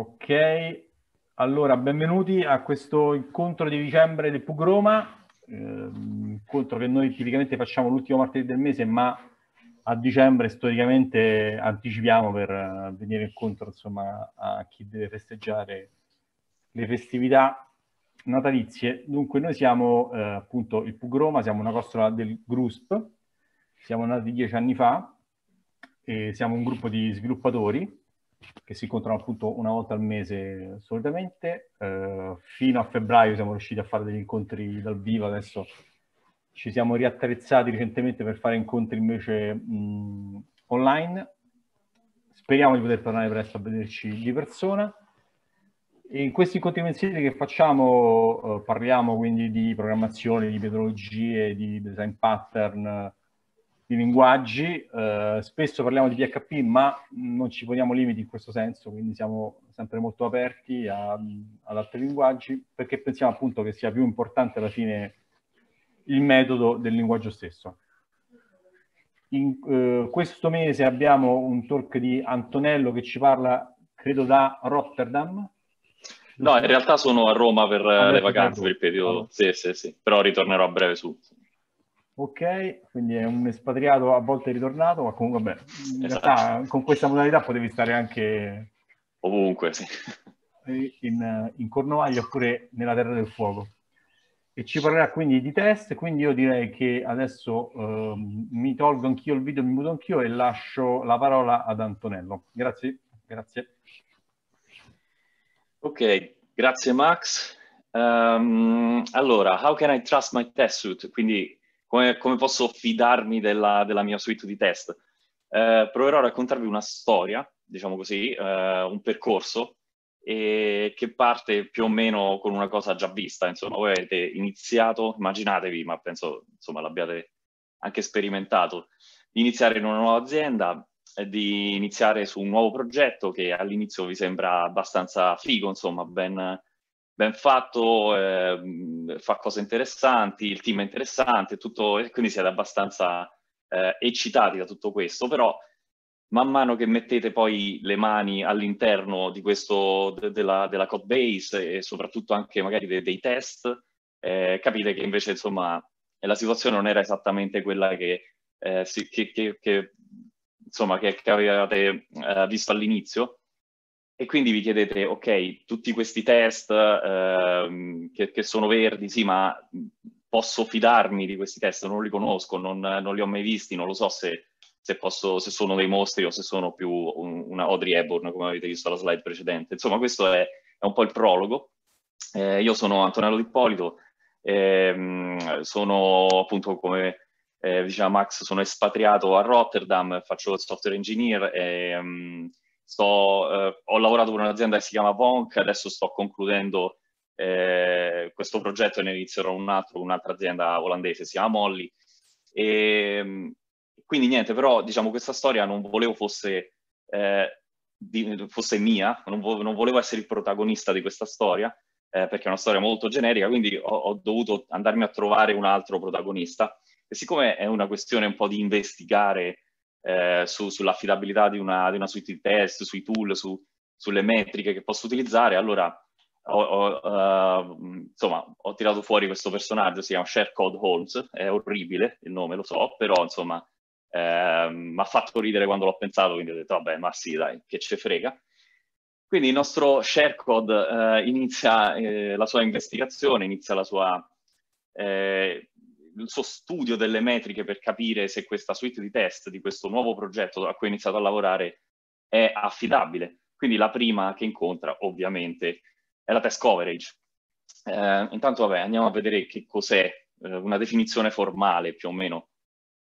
Ok, allora benvenuti a questo incontro di dicembre del PUG Roma, eh, incontro che noi tipicamente facciamo l'ultimo martedì del mese, ma a dicembre storicamente anticipiamo per eh, venire incontro insomma, a chi deve festeggiare le festività natalizie. Dunque noi siamo eh, appunto il PUG Roma, siamo una costola del GRUSP, siamo nati dieci anni fa e siamo un gruppo di sviluppatori che si incontrano appunto una volta al mese solitamente. Eh, fino a febbraio siamo riusciti a fare degli incontri dal vivo, adesso ci siamo riattrezzati recentemente per fare incontri invece mh, online. Speriamo di poter tornare presto a vederci di persona. E in questi incontri mensili che facciamo eh, parliamo quindi di programmazione, di metodologie, di design pattern, di linguaggi, eh, spesso parliamo di PHP ma non ci poniamo limiti in questo senso, quindi siamo sempre molto aperti a, ad altri linguaggi perché pensiamo appunto che sia più importante alla fine il metodo del linguaggio stesso. In, eh, questo mese abbiamo un talk di Antonello che ci parla, credo, da Rotterdam. No, in realtà sono a Roma per eh, ah, le vacanze, per il periodo. Allora. Ah. Sì, sì, sì, però ritornerò a breve su. Ok, quindi è un espatriato a volte ritornato, ma comunque vabbè, in esatto. realtà con questa modalità potevi stare anche ovunque, sì. in, in Cornovaglia oppure nella Terra del Fuoco. E ci parlerà quindi di test, quindi io direi che adesso eh, mi tolgo anch'io il video, mi muto anch'io e lascio la parola ad Antonello. Grazie, grazie. Ok, grazie Max. Um, allora, how can I trust my test suit? Quindi come, come posso fidarmi della, della, mia suite di test? Eh, proverò a raccontarvi una storia, diciamo così, eh, un percorso eh, che parte più o meno con una cosa già vista, insomma, voi avete iniziato, immaginatevi, ma penso insomma l'abbiate anche sperimentato, di iniziare in una nuova azienda, eh, di iniziare su un nuovo progetto che all'inizio vi sembra abbastanza figo, insomma, ben, ben fatto, eh, fa cose interessanti, il team è interessante, tutto, quindi siete abbastanza eh, eccitati da tutto questo, però man mano che mettete poi le mani all'interno di questo, de, della, della code base e soprattutto anche magari de, dei test, eh, capite che invece insomma la situazione non era esattamente quella che, eh, si, che, che, che, insomma, che, avevate eh, visto all'inizio e quindi vi chiedete, ok, tutti questi test eh, che, che, sono verdi, sì, ma posso fidarmi di questi test? Non li conosco, non, non li ho mai visti, non lo so se, se, posso, se, sono dei mostri o se sono più una Audrey Hepburn, come avete visto alla slide precedente. Insomma, questo è, è un po' il prologo. Eh, io sono Antonello D'Ippolito, ehm, sono appunto come eh, diceva Max, sono espatriato a Rotterdam, faccio software engineer. Ehm, sto, eh, ho lavorato per un'azienda che si chiama Vonk, adesso sto concludendo eh, questo progetto e ne inizierò un altro, un'altra azienda olandese, si chiama Molly. E, ehm, quindi niente, però diciamo questa storia non volevo fosse, eh, di, fosse mia, non, vo- non, volevo essere il protagonista di questa storia, eh, perché è una storia molto generica, quindi ho, ho, dovuto andarmi a trovare un altro protagonista. E siccome è una questione un po' di investigare eh, su, sull'affidabilità di una, di una, suite di test, sui tool, su, sulle metriche che posso utilizzare, allora ho, ho, uh, insomma, ho tirato fuori questo personaggio, si chiama Sharecode Holmes, è orribile il nome, lo so, però insomma eh, mi ha fatto ridere quando l'ho pensato, quindi ho detto vabbè, ma sì dai, che ce frega. Quindi il nostro Sharecode eh, inizia eh, la sua investigazione, inizia la sua eh, il suo studio delle metriche per capire se questa suite di test di questo nuovo progetto a cui ha iniziato a lavorare è affidabile. Quindi la prima che incontra ovviamente è la test coverage. Eh, intanto vabbè, andiamo a vedere che cos'è eh, una definizione formale più o meno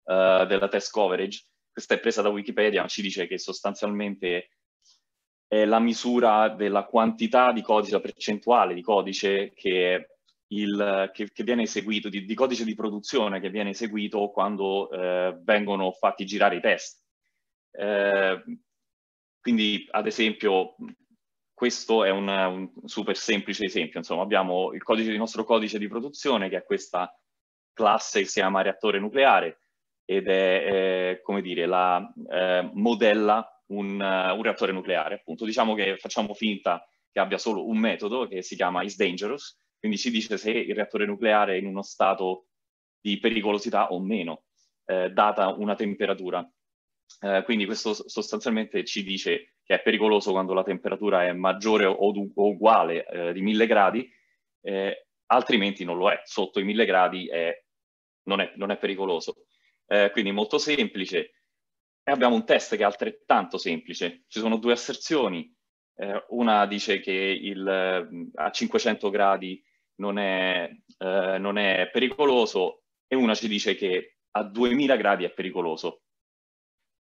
eh, della test coverage. Questa è presa da Wikipedia, ma ci dice che sostanzialmente è la misura della quantità di codice, la percentuale di codice che è il, che, che, viene eseguito, di, di, codice di produzione che viene eseguito quando eh, vengono fatti girare i test. Eh, quindi, ad esempio, questo è un, un, super semplice esempio, insomma, abbiamo il, codice, il nostro codice di produzione che è questa classe che si chiama reattore nucleare ed è, eh, come dire, la eh, modella un, un, reattore nucleare, appunto. Diciamo che facciamo finta che abbia solo un metodo che si chiama is dangerous, quindi ci dice se il reattore nucleare è in uno stato di pericolosità o meno, eh, data una temperatura. Eh, quindi questo sostanzialmente ci dice che è pericoloso quando la temperatura è maggiore o, o uguale eh, di 1000 gradi, eh, altrimenti non lo è, sotto i 1000 gradi è, non, è, non, è, pericoloso. Eh, quindi molto semplice. E abbiamo un test che è altrettanto semplice. Ci sono due asserzioni, eh, una dice che il, mm, a 500 gradi non è, eh, non è pericoloso e una ci dice che a 2000 gradi è pericoloso.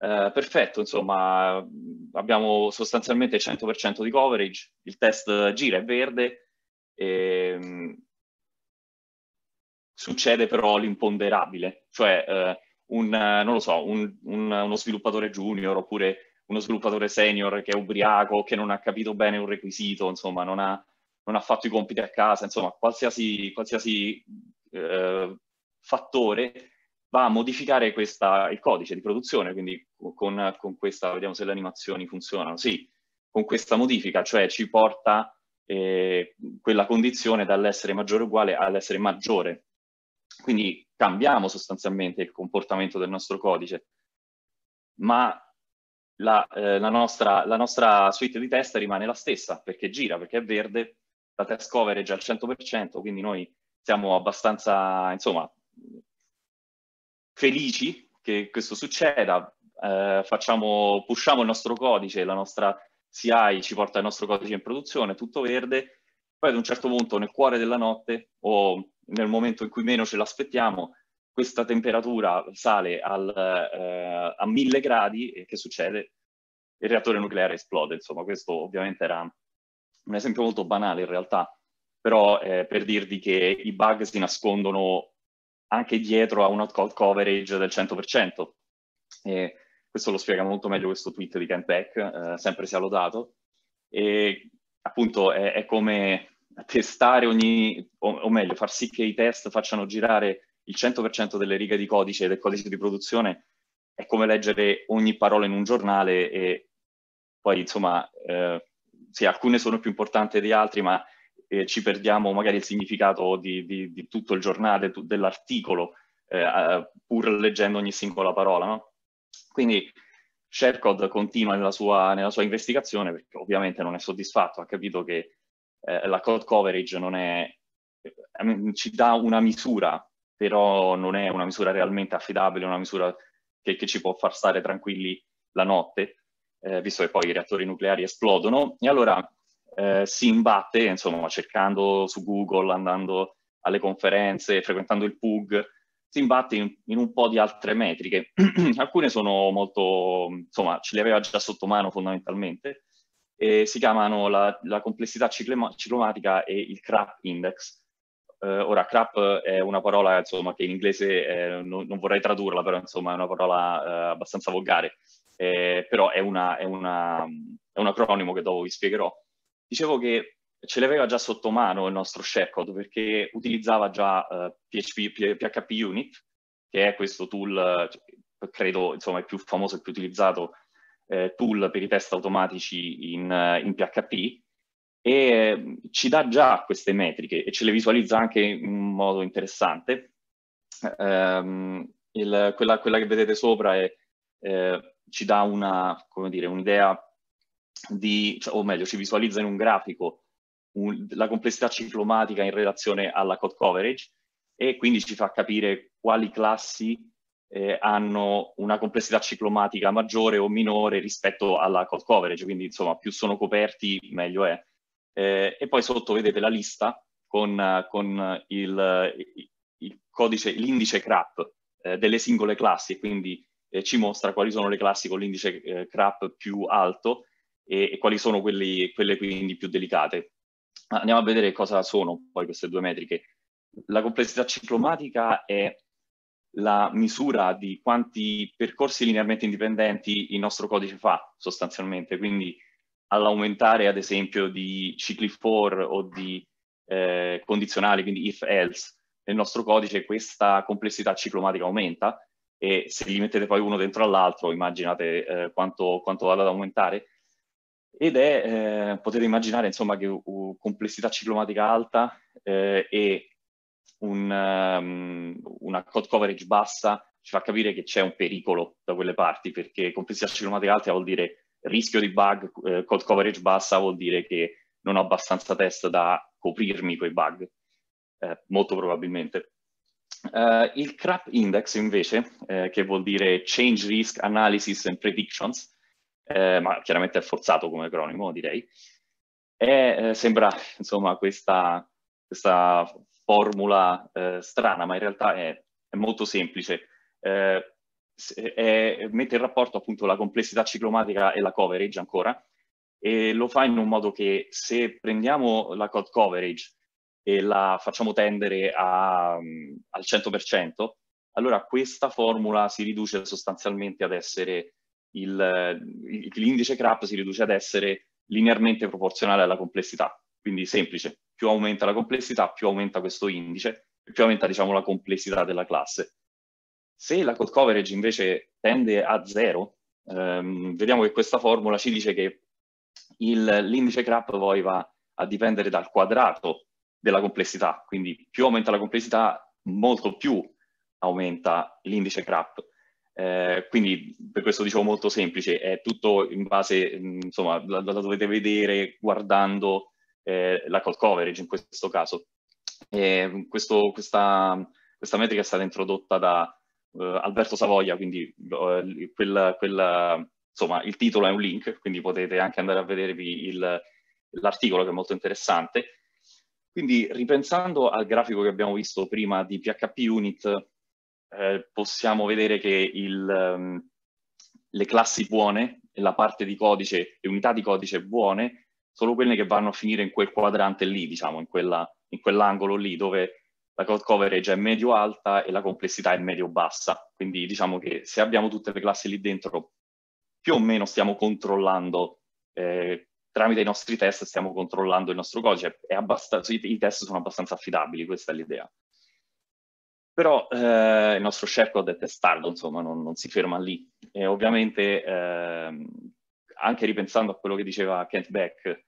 Uh, perfetto, insomma, mm, abbiamo sostanzialmente 100% di coverage, il test gira, è verde, e, mm, succede però l'imponderabile, cioè uh, un, non lo so, un, un, uno sviluppatore junior oppure uno sviluppatore senior che è ubriaco, che non ha capito bene un requisito, insomma, non ha, non ha fatto i compiti a casa, insomma, qualsiasi, qualsiasi eh, fattore va a modificare questa, il codice di produzione, quindi con, con, questa, vediamo se le animazioni funzionano, sì, con questa modifica, cioè ci porta eh, quella condizione dall'essere maggiore uguale all'essere maggiore. Quindi cambiamo sostanzialmente il comportamento del nostro codice, ma la, eh, la, nostra, la, nostra, suite di test rimane la stessa perché gira, perché è verde, la test cover è già al 100%, quindi noi siamo abbastanza, insomma, felici che questo succeda, eh, facciamo, pushiamo il nostro codice, la nostra CI ci porta il nostro codice in produzione, tutto verde, poi ad un certo punto nel cuore della notte o nel momento in cui meno ce l'aspettiamo questa temperatura sale al, eh, a mille gradi e che succede? Il reattore nucleare esplode, insomma questo ovviamente era un esempio molto banale in realtà, però eh, per dirvi che i bug si nascondono anche dietro a una code coverage del 100%. E questo lo spiega molto meglio questo tweet di Kent Peck, eh, sempre sia lodato. E appunto è, è come testare ogni, o, o meglio, far sì che i test facciano girare il 100% delle righe di codice e del codice di produzione è come leggere ogni parola in un giornale e poi insomma eh, sì, alcune sono più importanti di altre, ma eh, ci perdiamo magari il significato di, di, di tutto il giornale, tu, dell'articolo, eh, pur leggendo ogni singola parola. No? Quindi ShareCode continua nella sua, nella sua, investigazione perché ovviamente non è soddisfatto, ha capito che eh, la code coverage non è, eh, ci dà una misura però non è una misura realmente affidabile, una misura che, che ci può far stare tranquilli la notte, eh, visto che poi i reattori nucleari esplodono. E allora eh, si imbatte, insomma, cercando su Google, andando alle conferenze, frequentando il PUG, si imbatte in, in un po' di altre metriche. Alcune sono molto, insomma, ce le aveva già sotto mano fondamentalmente, e si chiamano la, la complessità cicloma- ciclomatica e il CRAP index eh, ora, crap è una parola insomma, che in inglese eh, non, non, vorrei tradurla, però insomma è una parola eh, abbastanza volgare, eh, però è, una, è, una, è, un acronimo che dopo vi spiegherò. Dicevo che ce l'aveva già sotto mano il nostro sharecode perché utilizzava già eh, PHP, PHP Unit, che è questo tool, cioè, credo insomma il più famoso e più utilizzato eh, tool per i test automatici in, in PHP, e ehm, ci dà già queste metriche e ce le visualizza anche in modo interessante. Um, il, quella, quella, che vedete sopra è, eh, ci dà una, come dire, un'idea di, cioè, o meglio, ci visualizza in un grafico un, la complessità ciclomatica in relazione alla code coverage e quindi ci fa capire quali classi eh, hanno una complessità ciclomatica maggiore o minore rispetto alla code coverage, quindi insomma più sono coperti meglio è eh, e poi sotto vedete la lista con, eh, con il, il, codice, l'indice CRAP eh, delle singole classi, quindi eh, ci mostra quali sono le classi con l'indice eh, CRAP più alto e, e quali sono quelli, quelle quindi più delicate. Andiamo a vedere cosa sono poi queste due metriche. La complessità ciclomatica è la misura di quanti percorsi linearmente indipendenti il nostro codice fa sostanzialmente, quindi all'aumentare ad esempio di cicli for o di eh, condizionali, quindi if else, nel nostro codice questa complessità ciclomatica aumenta e se li mettete poi uno dentro all'altro immaginate eh, quanto, quanto vada ad aumentare ed è, eh, potete immaginare insomma che uh, complessità ciclomatica alta eh, e un, um, una code coverage bassa ci fa capire che c'è un pericolo da quelle parti perché complessità ciclomatica alta vuol dire rischio di bug, eh, code coverage bassa vuol dire che non ho abbastanza test da coprirmi quei bug, eh, molto probabilmente. Uh, il CRAP index invece, eh, che vuol dire Change Risk Analysis and Predictions, eh, ma chiaramente è forzato come acronimo direi, è, eh, sembra insomma questa, questa formula eh, strana, ma in realtà è, è molto semplice. Eh, è, mette in rapporto appunto la complessità ciclomatica e la coverage ancora, e lo fa in un modo che se prendiamo la code coverage e la facciamo tendere a, um, al 100%, allora questa formula si riduce sostanzialmente ad essere il, l'indice CRAP si riduce ad essere linearmente proporzionale alla complessità, quindi semplice, più aumenta la complessità, più aumenta questo indice, più aumenta diciamo la complessità della classe. Se la code coverage invece tende a zero, ehm, vediamo che questa formula ci dice che l'indice CRAP poi va a dipendere dal quadrato della complessità, quindi più aumenta la complessità, molto più aumenta l'indice CRAP. Eh, quindi per questo dicevo molto semplice, è tutto in base, insomma, la, la dovete vedere guardando eh, la call coverage in questo caso. Eh, questo, questa, questa, metrica è stata introdotta da eh, Alberto Savoia, quindi eh, quella, quella, insomma, il titolo è un link, quindi potete anche andare a vedervi l'articolo che è molto interessante. Quindi ripensando al grafico che abbiamo visto prima di PHP Unit, eh, possiamo vedere che il, um, le classi buone, la parte di codice, le unità di codice buone, sono quelle che vanno a finire in quel quadrante lì, diciamo, in quell'angolo lì, dove la cloud coverage è medio-alta e la complessità è medio-bassa. Quindi diciamo che se abbiamo tutte le classi lì dentro, più o meno stiamo controllando, eh, tramite i nostri test stiamo controllando il nostro codice, abbast- i, i, test sono abbastanza affidabili, questa è l'idea. Però eh, il nostro sharecode è testardo, insomma, non, non, si ferma lì. E ovviamente, eh, anche ripensando a quello che diceva Kent Beck,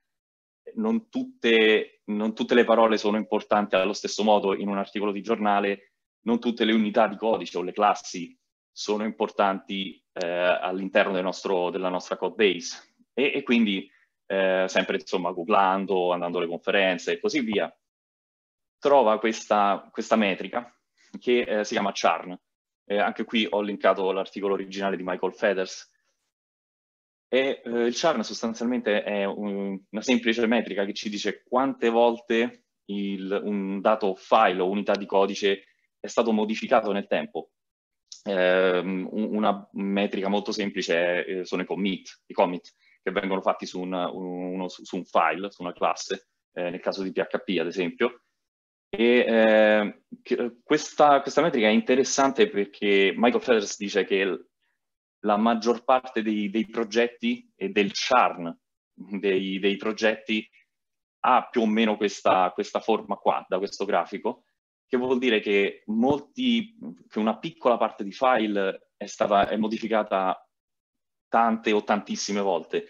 non tutte, non tutte le parole sono importanti allo stesso modo in un articolo di giornale, non tutte le unità di codice o le classi sono importanti eh, all'interno del della nostra code base e, e quindi eh, sempre insomma googlando, andando alle conferenze e così via, trova questa, questa metrica che eh, si chiama CHARN. Eh, anche qui ho linkato l'articolo originale di Michael Feathers e eh, il CHARN sostanzialmente è un, una semplice metrica che ci dice quante volte il, un dato file o unità di codice è stato modificato nel tempo. Eh, una metrica molto semplice è, eh, sono i commit, i commit che vengono fatti su, una, uno, su un file, su una classe, eh, nel caso di PHP ad esempio. E, eh, questa, questa metrica è interessante perché Michael Feathers dice che la maggior parte dei, dei progetti e del charn dei, dei, progetti ha più o meno questa, questa forma qua, da questo grafico, che vuol dire che, molti, che una piccola parte di file è stata è modificata tante o tantissime volte.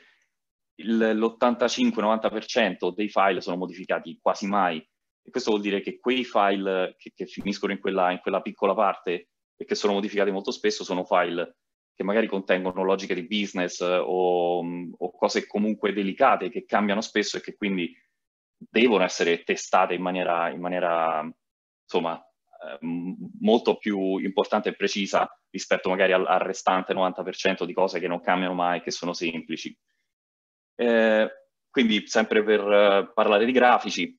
L'85-90% dei file sono modificati quasi mai. E questo vuol dire che quei file che, che finiscono in quella, in quella piccola parte e che sono modificati molto spesso sono file che magari contengono logiche di business eh, o, mm, o cose comunque delicate che cambiano spesso e che quindi devono essere testate in maniera, in maniera insomma, eh, molto più importante e precisa rispetto magari al, al, restante 90% di cose che non cambiano mai, e che sono semplici. Eh, quindi, sempre per eh, parlare di grafici,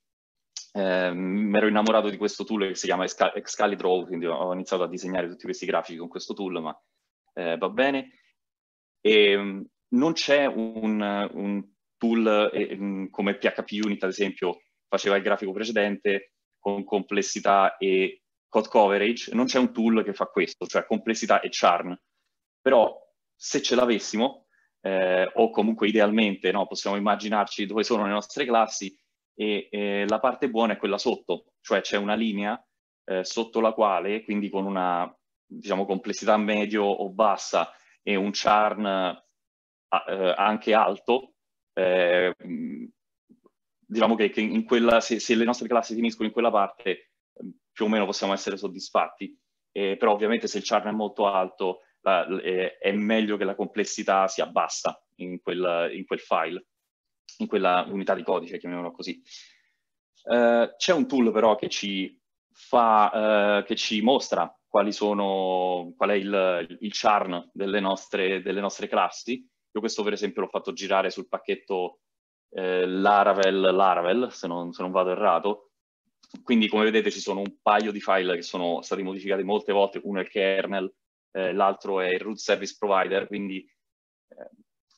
eh, mi ero innamorato di questo tool che si chiama Excal- quindi ho iniziato a disegnare tutti questi grafici con questo tool, ma eh, va bene. E, ehm, non c'è un, un tool eh, mm, come PHP Unit, ad esempio, faceva il grafico precedente con complessità e code coverage, non c'è un tool che fa questo, cioè complessità e charn. Però se ce l'avessimo, eh, o comunque idealmente, no, possiamo immaginarci dove sono le nostre classi, e eh, la parte buona è quella sotto, cioè c'è una linea eh, sotto la quale, quindi con una diciamo, complessità medio o bassa e un churn eh, anche alto, eh, diciamo che, che quella, se, se, le nostre classi finiscono in quella parte più o meno possiamo essere soddisfatti, eh, però ovviamente se il churn è molto alto la, eh, è meglio che la complessità sia bassa in quel, in quel file, in quella unità di codice, chiamiamolo così. Uh, c'è un tool però che ci, fa, uh, che ci mostra quali sono, qual è il, il charn delle nostre, delle nostre classi. Io questo per esempio l'ho fatto girare sul pacchetto eh, Laravel, Laravel, se non, se non vado errato. Quindi come vedete ci sono un paio di file che sono stati modificati molte volte, uno è il kernel, eh, l'altro è il root service provider, quindi eh,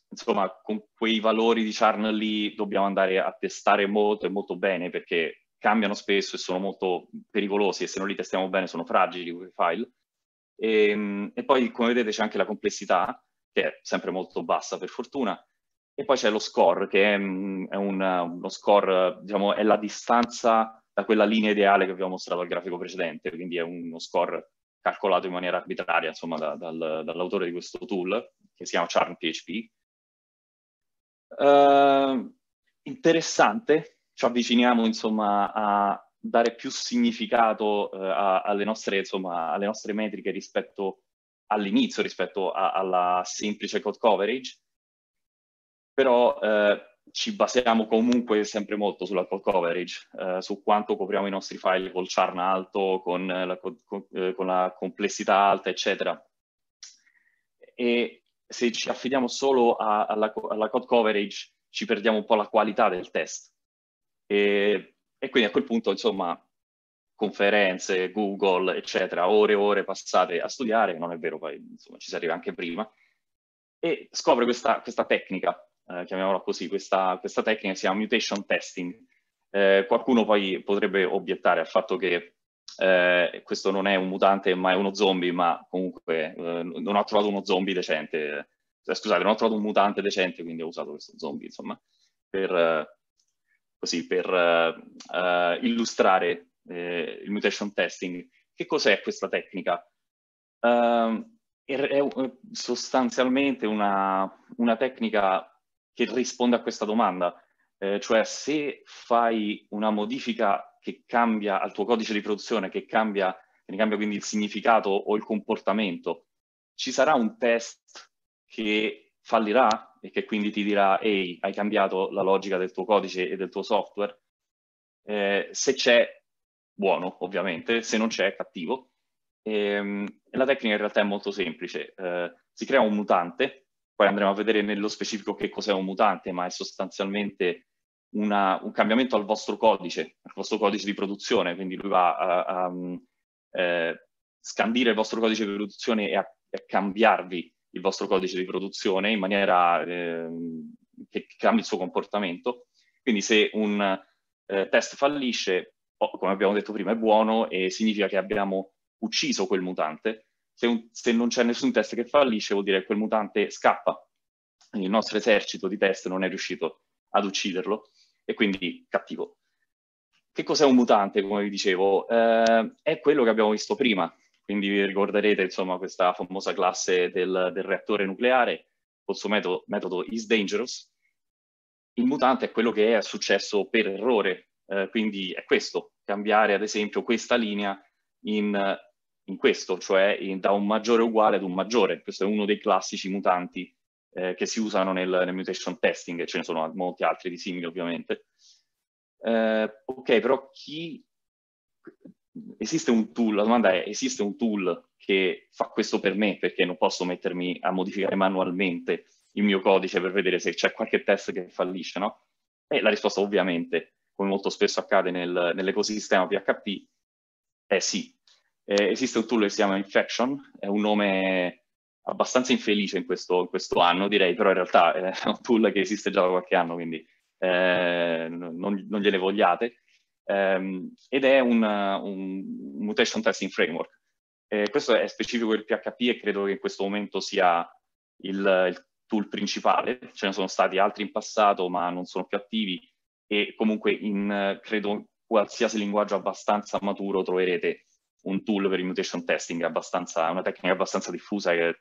insomma con quei valori di charn lì dobbiamo andare a testare molto e molto bene perché cambiano spesso e sono molto pericolosi e se non li testiamo bene sono fragili quei file. E, ehm, e, poi come vedete c'è anche la complessità, che è sempre molto bassa per fortuna, e poi c'è lo score, che è, mm, è un, uno score, diciamo, è la distanza da quella linea ideale che vi ho mostrato al grafico precedente, quindi è uno score calcolato in maniera arbitraria, insomma, da, dal, dall'autore di questo tool, che si chiama CharmPHP. Uh, ehm, interessante ci avviciniamo insomma a dare più significato eh, a, alle, nostre, insomma, alle nostre metriche rispetto all'inizio, rispetto a, alla semplice code coverage, però eh, ci basiamo comunque sempre molto sulla code coverage, eh, su quanto copriamo i nostri file col charn alto, con la, con, eh, con la complessità alta, eccetera. E se ci affidiamo solo a, alla, alla code coverage ci perdiamo un po' la qualità del test e, e quindi a quel punto, insomma, conferenze, Google, eccetera, ore e ore passate a studiare, non è vero, poi insomma, ci si arriva anche prima, e scopre questa, questa tecnica, eh, chiamiamola così, questa, questa, tecnica si chiama mutation testing. Eh, qualcuno poi potrebbe obiettare al fatto che eh, questo non è un mutante ma è uno zombie, ma comunque eh, non ho trovato uno zombie decente, eh, scusate, non ho trovato un mutante decente, quindi ho usato questo zombie, insomma, per eh, così per uh, illustrare eh, il mutation testing. Che cos'è questa tecnica? Uh, è, sostanzialmente una, una, tecnica che risponde a questa domanda, eh, cioè se fai una modifica che cambia al tuo codice di produzione, che cambia, che ne cambia quindi il significato o il comportamento, ci sarà un test che fallirà e che quindi ti dirà ehi, hai cambiato la logica del tuo codice e del tuo software? Eh, se c'è, buono ovviamente, se non c'è, cattivo. Ehm, e, la tecnica in realtà è molto semplice, eh, si crea un mutante, poi andremo a vedere nello specifico che cos'è un mutante, ma è sostanzialmente una, un cambiamento al vostro codice, al vostro codice di produzione, quindi lui va a, a, a, mm, a eh, scandire il vostro codice di produzione e a, cambiarvi il vostro codice di produzione in maniera eh, che cambi il suo comportamento. Quindi se un eh, test fallisce, oh, come abbiamo detto prima, è buono e significa che abbiamo ucciso quel mutante. Se, un, se non c'è nessun test che fallisce, vuol dire che quel mutante scappa. Quindi il nostro esercito di test non è riuscito ad ucciderlo e quindi cattivo. Che cos'è un mutante, come vi dicevo? Eh, è quello che abbiamo visto prima, quindi vi ricorderete insomma questa famosa classe del, del reattore nucleare col suo metodo, metodo is dangerous. Il mutante è quello che è successo per errore, eh, quindi è questo, cambiare ad esempio questa linea in, in questo, cioè in, da un maggiore uguale ad un maggiore. Questo è uno dei classici mutanti eh, che si usano nel, nel, mutation testing, e ce ne sono molti altri di simili ovviamente. Eh, ok, però chi esiste un tool, la domanda è, esiste un tool che fa questo per me perché non posso mettermi a modificare manualmente il mio codice per vedere se c'è qualche test che fallisce, no? E la risposta ovviamente, come molto spesso accade nel, nell'ecosistema PHP, è sì. Eh, esiste un tool che si chiama Infection, è un nome abbastanza infelice in questo, in questo anno direi, però in realtà è un tool che esiste già da qualche anno, quindi eh, non, non gliene vogliate ehm, ed è una, un mutation testing framework. Eh, questo è specifico del PHP e credo che in questo momento sia il, il tool principale, ce ne sono stati altri in passato ma non sono più attivi e comunque in credo qualsiasi linguaggio abbastanza maturo troverete un tool per il mutation testing, una tecnica abbastanza diffusa che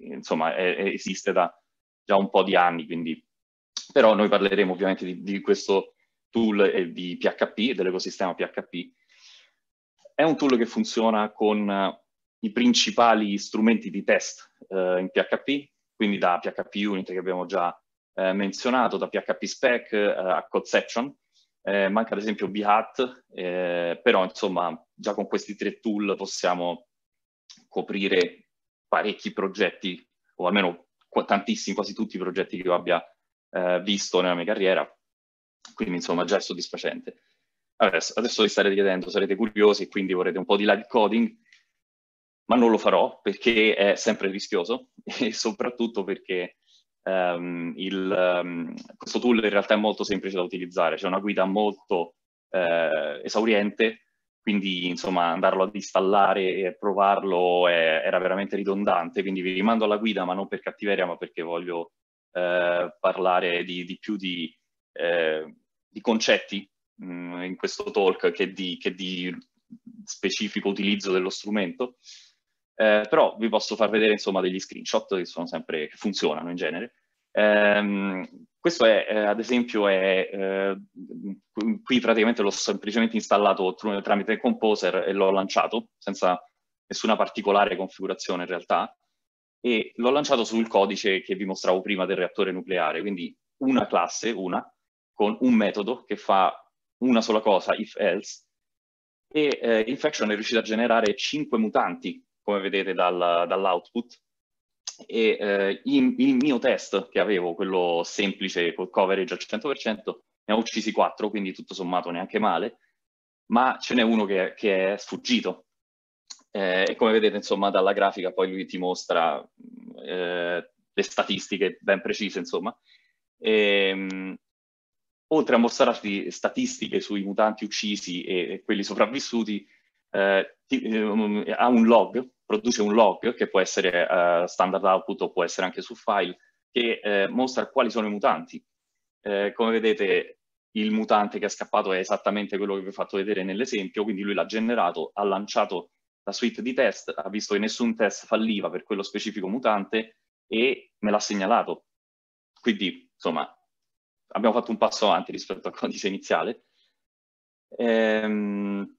insomma è, esiste da già un po' di anni, quindi però noi parleremo ovviamente di, di questo tool di PHP, dell'ecosistema PHP. È un tool che funziona con eh, i principali strumenti di test eh, in PHP, quindi da PHP Unit che abbiamo già eh, menzionato, da PHP Spec eh, a Conception, eh, manca ad esempio BHAT, eh, però insomma già con questi tre tool possiamo coprire parecchi progetti, o almeno tantissimi, quasi tutti i progetti che io abbia visto nella mia carriera, quindi insomma già è soddisfacente. Adesso, adesso vi starete chiedendo, sarete curiosi e quindi vorrete un po' di live coding, ma non lo farò perché è sempre rischioso e soprattutto perché um, il, um, questo tool in realtà è molto semplice da utilizzare, c'è una guida molto eh, esauriente, quindi insomma andarlo ad installare e provarlo è, era veramente ridondante, quindi vi rimando alla guida ma non per cattiveria ma perché voglio eh, parlare di, di più di, eh, di concetti mh, mm, in questo talk che di, che di, specifico utilizzo dello strumento, eh, però vi posso far vedere insomma degli screenshot che, sono sempre, che funzionano in genere. Eh, questo è, eh, ad esempio, è, eh, qui praticamente l'ho semplicemente installato tramite Composer e l'ho lanciato senza nessuna particolare configurazione in realtà e l'ho lanciato sul codice che vi mostravo prima del reattore nucleare, quindi una classe, una, con un metodo che fa una sola cosa, if else, e eh, Infection è riuscita a generare 5 mutanti, come vedete dal, dall'output, e eh, in, il mio test che avevo, quello semplice col coverage al 100%, ne ho uccisi 4, quindi tutto sommato neanche male, ma ce n'è uno che, che è sfuggito. Eh, e come vedete, insomma, dalla grafica poi lui ti mostra eh, le statistiche ben precise, insomma. E, ehm, oltre a mostrarti statistiche sui mutanti uccisi e, e quelli sopravvissuti, eh, ti, eh, ha un log, produce un log che può essere eh, standard output o può essere anche su file, che eh, mostra quali sono i mutanti. Eh, come vedete il mutante che è scappato è esattamente quello che vi ho fatto vedere nell'esempio, quindi lui l'ha generato, ha lanciato la suite di test, ha visto che nessun test falliva per quello specifico mutante e me l'ha segnalato. Quindi, insomma, abbiamo fatto un passo avanti rispetto al codice iniziale. Ehm,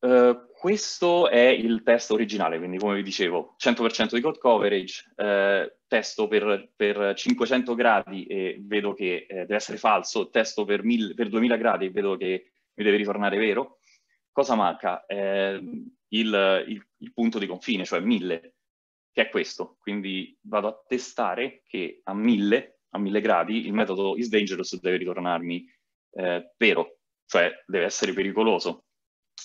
eh, questo è il test originale, quindi come vi dicevo, 100% di code coverage, eh, testo per, per, 500 gradi e vedo che eh, deve essere falso, testo per, mil, per 2000 gradi e vedo che mi deve ritornare vero. Cosa manca? Ehm, il, il, il, punto di confine, cioè 1000 che è questo. Quindi vado a testare che a 1000, a 1000 gradi, il metodo is dangerous deve ritornarmi eh, vero, cioè deve essere pericoloso.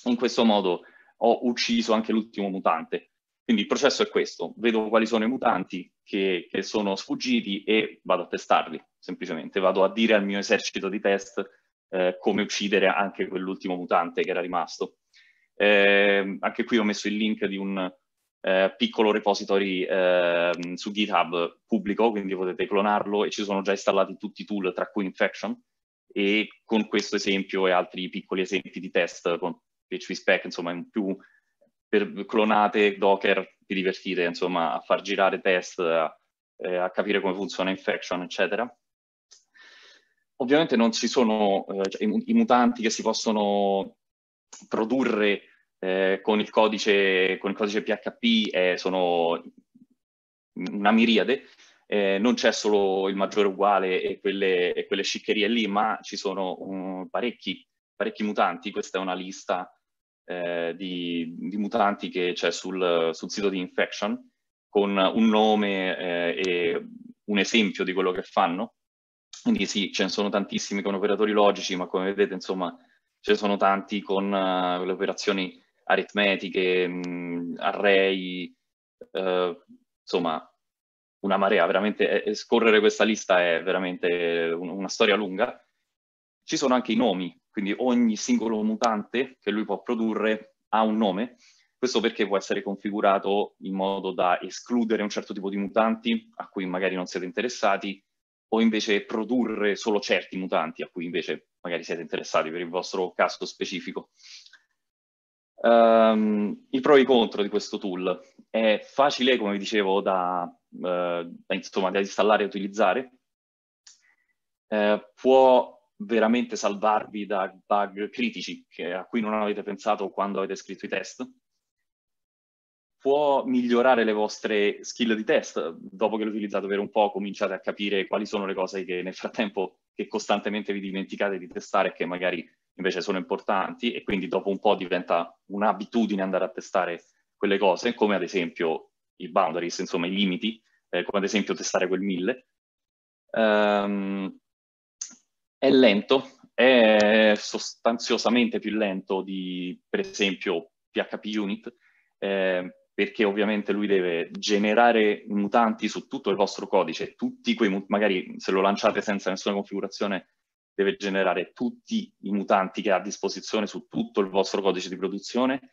In questo modo ho ucciso anche l'ultimo mutante. Quindi il processo è questo, vedo quali sono i mutanti che, che sono sfuggiti e vado a testarli, semplicemente. Vado a dire al mio esercito di test eh, come uccidere anche quell'ultimo mutante che era rimasto. Eh, anche qui ho messo il link di un, eh, piccolo repository eh, su GitHub pubblico, quindi potete clonarlo e ci sono già installati tutti i tool, tra cui Infection, e con questo esempio e altri piccoli esempi di test con PHP spec, insomma, in più per clonate Docker, vi divertite, insomma, a far girare test, a, eh, a capire come funziona Infection, eccetera. Ovviamente non ci sono eh, cioè, i, i mutanti che si possono produrre eh, con, il codice, con, il codice, PHP eh, sono una miriade, eh, non c'è solo il maggiore uguale e quelle, e quelle sciccherie lì, ma ci sono um, parecchi, parecchi, mutanti, questa è una lista eh, di, di, mutanti che c'è sul, sul, sito di Infection, con un nome eh, e un esempio di quello che fanno. Quindi sì, ce ne sono tantissimi con operatori logici, ma come vedete, insomma, ce ne sono tanti con uh, le operazioni aritmetiche, mh, mm, array, eh, insomma una marea, veramente eh, eh scorrere questa lista è veramente eh, un, una storia lunga. Ci sono anche i nomi, quindi ogni singolo mutante che lui può produrre ha un nome, questo perché può essere configurato in modo da escludere un certo tipo di mutanti a cui magari non siete interessati o invece produrre solo certi mutanti a cui invece magari siete interessati per il vostro caso specifico. Um, I pro e i contro di questo tool. È facile, come vi dicevo, da, uh, da, insomma, da installare e utilizzare. Uh, può veramente salvarvi da bug critici che, a cui non avete pensato quando avete scritto i test. Può migliorare le vostre skill di test. Dopo che lo utilizzate per un po', cominciate a capire quali sono le cose che nel frattempo che costantemente vi dimenticate di testare e che magari invece sono importanti e quindi dopo un po' diventa un'abitudine andare a testare quelle cose, come ad esempio i boundaries, insomma i limiti, eh, come ad esempio testare quel 1000. Um, ehm, è lento, è sostanziosamente più lento di per esempio PHP Unit, eh, perché ovviamente lui deve generare mutanti su tutto il vostro codice, tutti quei, magari se lo lanciate senza nessuna configurazione deve generare tutti i mutanti che ha a disposizione su tutto il vostro codice di produzione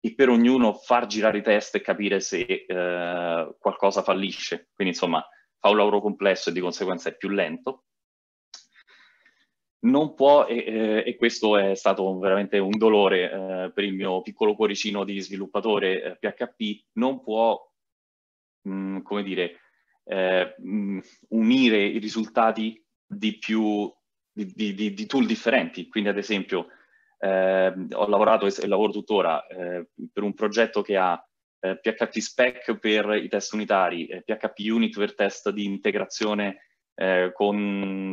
e per ognuno far girare i test e capire se eh, qualcosa fallisce. Quindi insomma fa un lavoro complesso e di conseguenza è più lento. Non può, e, e questo è stato veramente un dolore eh, per il mio piccolo cuoricino di sviluppatore eh, PHP, non può, mh, mm, come dire, mh, eh, mm, unire i risultati di più di, di, di tool differenti. Quindi, ad esempio, eh, ho lavorato e lavoro tuttora eh, per un progetto che ha eh, PHP spec per i test unitari, PHP unit per test di integrazione eh, con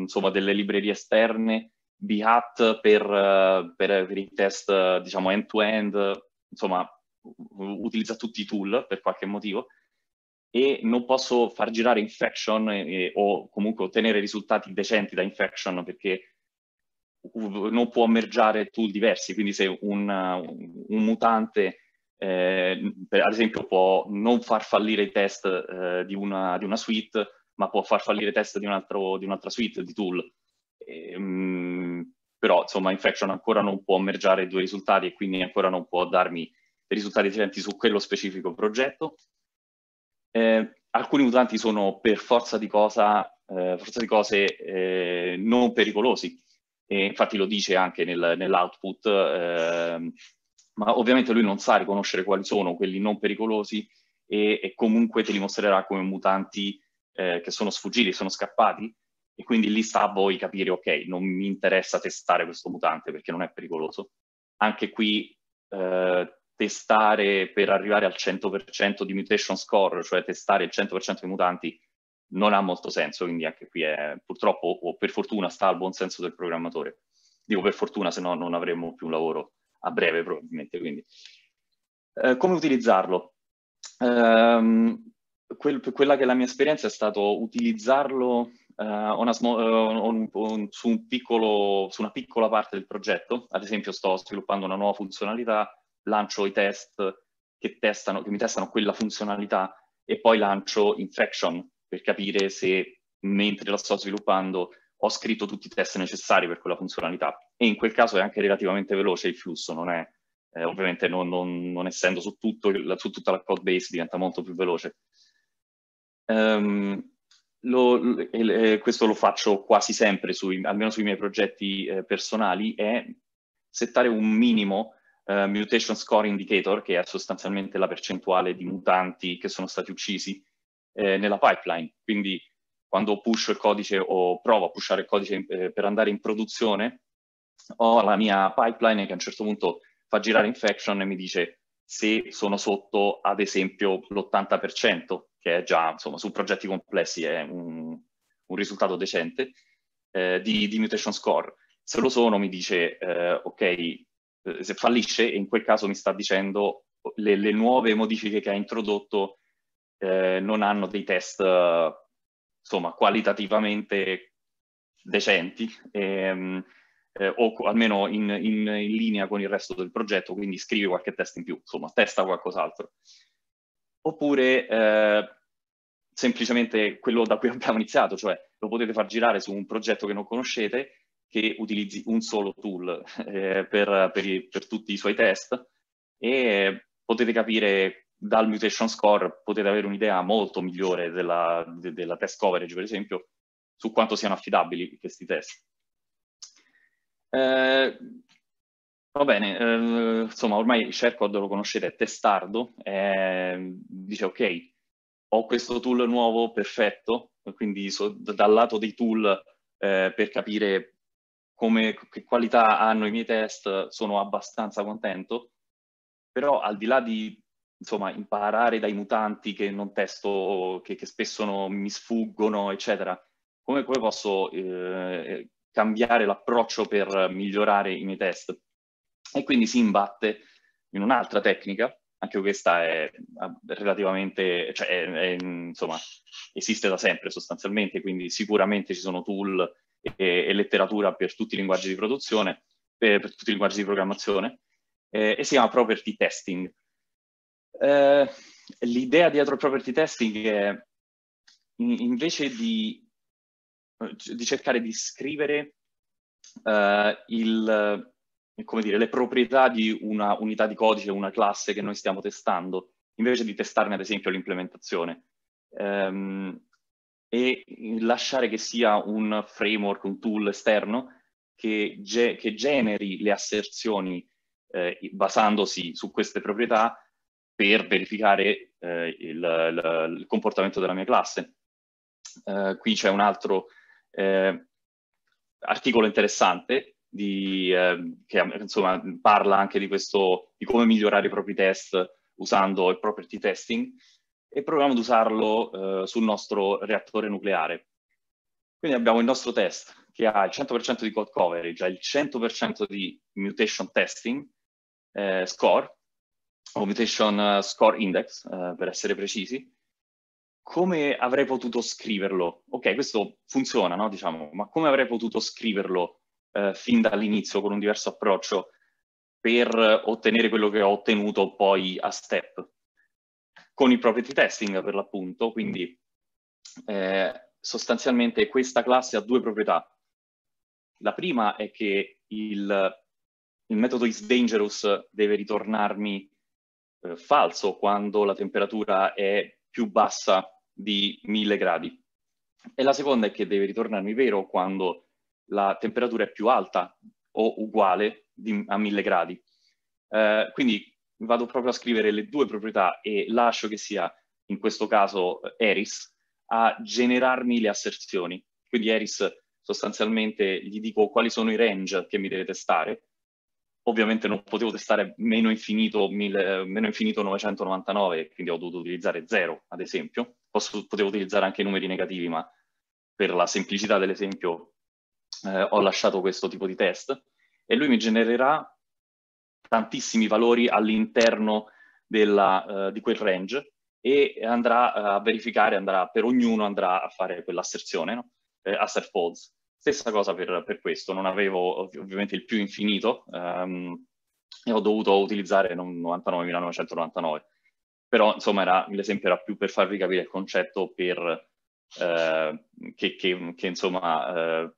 insomma, delle librerie esterne, BHAT per, eh, per, per i test diciamo end to -end, insomma utilizza tutti i tool per qualche motivo e non posso far girare infection e, o comunque ottenere risultati decenti da infection perché non può mergiare tool diversi, quindi se un, un mutante eh, ad esempio può non far fallire i test eh, di, una, di, una, suite, ma può far fallire i test di, un altro, di un'altra suite di tool. E, ehm, mh, però insomma Infection ancora non può mergiare due risultati e quindi ancora non può darmi risultati differenti su quello specifico progetto eh, alcuni mutanti sono per forza di, cosa, eh, forza di cose eh, non pericolosi, e infatti lo dice anche nel, nell'output, ehm, ma ovviamente lui non sa riconoscere quali sono quelli non pericolosi e, e comunque te li mostrerà come mutanti eh, che sono sfuggiti, sono scappati, e quindi lì sta a voi capire, ok, non mi interessa testare questo mutante perché non è pericoloso. Anche qui eh, testare per arrivare al 100% di mutation score, cioè testare il 100% dei mutanti, non ha molto senso, quindi anche qui è purtroppo o per fortuna sta al buon senso del programmatore. Dico per fortuna, se no non avremmo più un lavoro a breve probabilmente. Quindi. Eh, come utilizzarlo? Um, quel, quella che è la mia esperienza è stato utilizzarlo uh, una, un, un, su, un piccolo, su una piccola parte del progetto. Ad esempio sto sviluppando una nuova funzionalità lancio i test che, testano, che mi testano quella funzionalità e poi lancio Infection per capire se mentre la sto sviluppando ho scritto tutti i test necessari per quella funzionalità e in quel caso è anche relativamente veloce il flusso, non è, eh, ovviamente non, non, non, essendo su, tutto, su tutta la code base diventa molto più veloce. Um, lo, eh, questo lo faccio quasi sempre, sui, almeno sui miei progetti eh, personali, è settare un minimo uh, mutation score indicator, che è sostanzialmente la percentuale di mutanti che sono stati uccisi eh, nella pipeline. Quindi quando pusho il codice o provo a pushare il codice eh, per andare in produzione, ho la mia pipeline che a un certo punto fa girare infection e mi dice se sono sotto ad esempio l'80%, che è già insomma su progetti complessi è un, un risultato decente, eh, di, di, mutation score. Se lo sono mi dice eh, ok, eh, se fallisce, in quel caso mi sta dicendo le, le nuove modifiche che ha introdotto eh, non hanno dei test, eh, insomma, qualitativamente decenti. Ehm, eh, o almeno in, in, in, linea con il resto del progetto, quindi scrivi qualche test in più, insomma, testa qualcos'altro. Oppure eh, semplicemente quello da cui abbiamo iniziato, cioè lo potete far girare su un progetto che non conoscete che utilizzi un solo tool eh, per, per, i, per, tutti i suoi test e potete capire dal mutation score, potete avere un'idea molto migliore della, de, della test coverage, per esempio, su quanto siano affidabili questi test. Eh, va bene, eh, insomma, ormai ShareCode lo conoscete, è testardo, dice ok, ho questo tool nuovo, perfetto, quindi so, dal lato dei tool eh, per capire come che qualità hanno i miei test sono abbastanza contento, però al di là di insomma, imparare dai mutanti che non testo, che, che spesso no, mi sfuggono, eccetera, come, come posso eh, cambiare l'approccio per migliorare i miei test? E quindi si imbatte in un'altra tecnica, anche questa è ah, relativamente, cioè, è, è, insomma, esiste da sempre sostanzialmente, quindi sicuramente ci sono tool e, e letteratura per tutti i linguaggi di produzione, eh, per tutti i linguaggi di programmazione, eh, e si chiama Property Testing. Eh, l'idea dietro il Property Testing è in, invece di, eh, di, cercare di scrivere eh, il, dire, le proprietà di una unità di codice, una classe che noi stiamo testando, invece di testarne ad esempio l'implementazione. Um, e lasciare che sia un framework, un tool esterno che, ge- che generi le asserzioni eh, basandosi su queste proprietà per verificare eh, il, il, il, comportamento della mia classe. Eh, qui c'è un altro eh, articolo interessante di, eh, che insomma, parla anche di, questo, di come migliorare i propri test usando il property testing e proviamo ad usarlo eh, sul nostro reattore nucleare. Quindi abbiamo il nostro test che ha il 100% di code coverage, ha il 100% di mutation testing eh, score, o mutation eh, score index, eh, per essere precisi. Come avrei potuto scriverlo? Ok, questo funziona, no? diciamo, ma come avrei potuto scriverlo eh, fin dall'inizio con un diverso approccio per ottenere quello che ho ottenuto poi a step? con i property testing per l'appunto, quindi mm. eh, sostanzialmente questa classe ha due proprietà. La prima è che il, il metodo is dangerous deve ritornarmi eh, falso quando la temperatura è più bassa di 1000 gradi. E la seconda è che deve ritornarmi vero quando la temperatura è più alta o uguale di, a 1000 gradi. Eh, quindi vado proprio a scrivere le due proprietà e lascio che sia, in questo caso, Eris, a generarmi le asserzioni. Quindi Eris sostanzialmente gli dico quali sono i range che mi deve testare. Ovviamente non potevo testare meno infinito, mille, meno infinito 999, quindi ho dovuto utilizzare 0, ad esempio. Posso, potevo utilizzare anche i numeri negativi, ma per la semplicità dell'esempio eh, ho lasciato questo tipo di test. E lui mi genererà tantissimi valori all'interno uh, di quel range e andrà eh, a verificare, andrà, per ognuno andrà a fare quell'asserzione, no? eh, assert false. Stessa cosa per, per, questo, non avevo ovviamente il più infinito um, e ho dovuto utilizzare 99.999, però insomma l'esempio era più per farvi capire il concetto per, eh, che, che, che, insomma eh,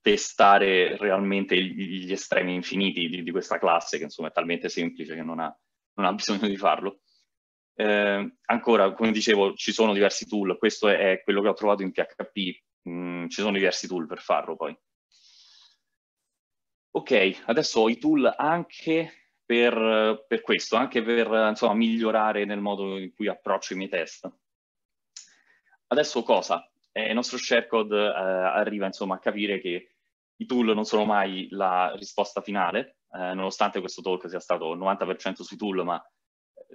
testare realmente gli estremi infiniti di, di, questa classe, che insomma è talmente semplice che non ha, non ha bisogno di farlo. Eh, ancora, come dicevo, ci sono diversi tool, questo è quello che ho trovato in PHP, mm, ci sono diversi tool per farlo poi. Ok, adesso ho i tool anche per, per questo, anche per insomma, migliorare nel modo in cui approccio i miei test. Adesso cosa? e il nostro sharecode eh, arriva insomma a capire che i tool non sono mai la risposta finale, eh, nonostante questo talk sia stato 90% sui tool, ma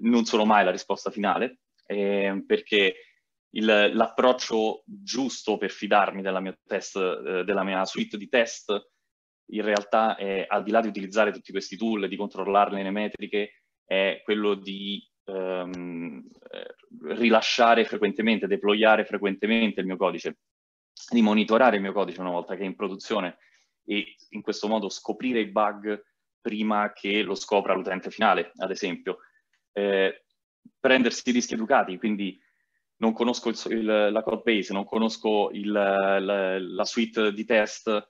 non sono mai la risposta finale, eh, perché l'approccio giusto per fidarmi della mia, test, eh, della mia suite di test in realtà è, al di là di utilizzare tutti questi tool, di controllarne nelle metriche, è quello di ehm, eh, rilasciare frequentemente, deployare frequentemente il mio codice, di monitorare il mio codice una volta che è in produzione e in questo modo scoprire i bug prima che lo scopra l'utente finale, ad esempio. Eh, prendersi rischi educati, quindi non conosco il, il, la code base, non conosco il, la, la, suite di test,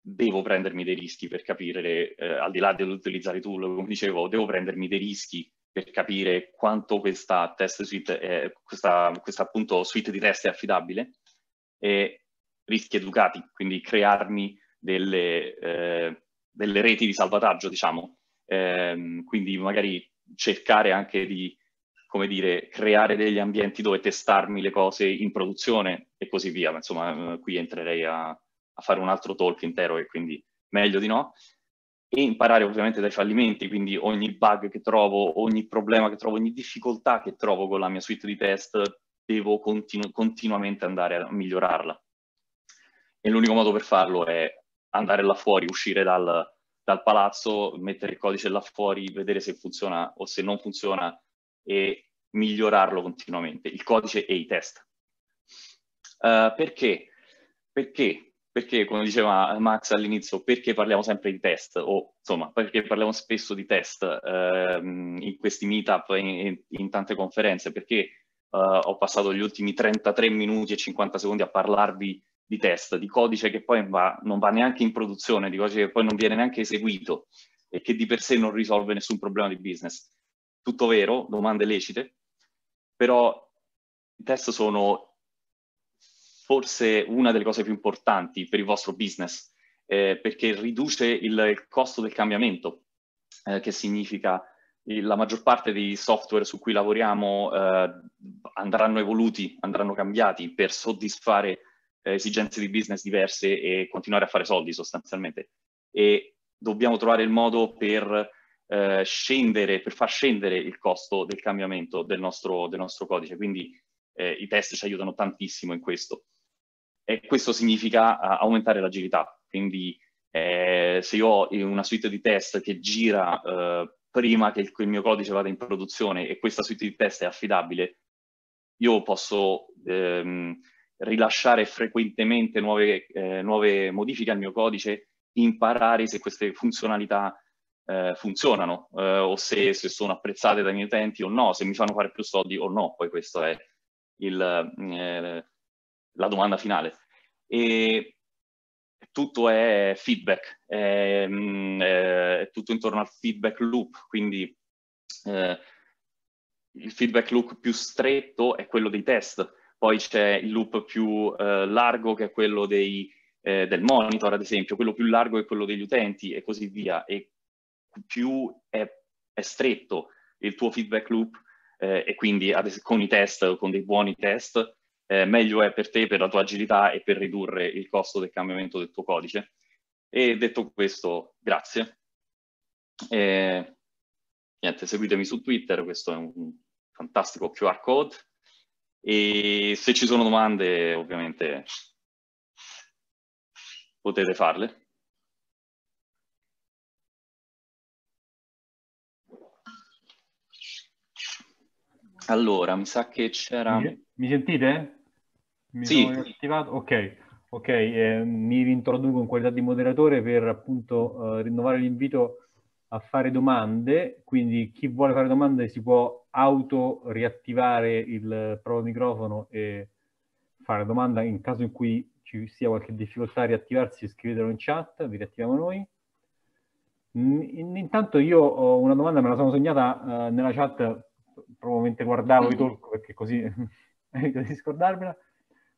devo prendermi dei rischi per capire, eh, al di là dell'utilizzare i tool, come dicevo, devo prendermi dei rischi per capire quanto questa, suite, eh, questa, questa suite, di test è affidabile e rischi educati, quindi crearmi delle, eh, delle reti di salvataggio, diciamo. Ehm, quindi magari cercare anche di, come dire, creare degli ambienti dove testarmi le cose in produzione e così via. Ma insomma, eh, qui entrerei a, a fare un altro talk intero e quindi meglio di no e imparare ovviamente dai fallimenti, quindi ogni bug che trovo, ogni problema che trovo, ogni difficoltà che trovo con la mia suite di test, devo continu- continuamente andare a migliorarla. E l'unico modo per farlo è andare là fuori, uscire dal, dal palazzo, mettere il codice là fuori, vedere se funziona o se non funziona e migliorarlo continuamente, il codice e i test. Uh, perché? Perché perché, come diceva Max all'inizio, perché parliamo sempre di test o insomma perché parliamo spesso di test ehm, in questi meetup, in, in tante conferenze, perché eh, ho passato gli ultimi 33 minuti e 50 secondi a parlarvi di test, di codice che poi va, non va neanche in produzione, di codice che poi non viene neanche eseguito e che di per sé non risolve nessun problema di business. Tutto vero, domande lecite, però i test sono forse una delle cose più importanti per il vostro business, eh, perché riduce il, costo del cambiamento, eh, che significa il, la maggior parte dei software su cui lavoriamo eh, andranno evoluti, andranno cambiati per soddisfare eh, esigenze di business diverse e continuare a fare soldi sostanzialmente. E dobbiamo trovare il modo per eh, scendere, per far scendere il costo del cambiamento del nostro, del nostro codice. Quindi eh, i test ci aiutano tantissimo in questo e questo significa aumentare l'agilità. Quindi eh, se io ho eh, una suite di test che gira eh, prima che il, il, mio codice vada in produzione e questa suite di test è affidabile, io posso ehm, rilasciare frequentemente nuove, eh, nuove, modifiche al mio codice, imparare se queste funzionalità eh, funzionano eh, o se, se sono apprezzate dai miei utenti o no, se mi fanno fare più soldi o no, poi questo è il, eh, la domanda finale. E tutto è feedback, è, mm, è tutto intorno al feedback loop, quindi eh, il feedback loop più stretto è quello dei test, poi c'è il loop più eh, largo che è quello dei, eh, del monitor, ad esempio, quello più largo è quello degli utenti e così via, e più è, è stretto il tuo feedback loop eh, e quindi con i test, con dei buoni test, eh, meglio è per te, per la tua agilità e per ridurre il costo del cambiamento del tuo codice. E detto questo, grazie. E, eh, niente, seguitemi su Twitter, questo è un fantastico QR code. E se ci sono domande, ovviamente potete farle. Allora, mi sa che c'era... Mi sentite? Mi sì. attivato? Ok, okay. Eh, mi rintroduco in qualità di moderatore per appunto eh, rinnovare l'invito a fare domande, quindi chi vuole fare domande si può auto riattivare il proprio microfono e fare domanda in caso in cui ci sia qualche difficoltà a riattivarsi scrivetelo in chat, vi riattiviamo noi. Mm, intanto io ho una domanda, me la sono segnata eh, nella chat proprio mentre guardavo i talk perché così evito di scordarmela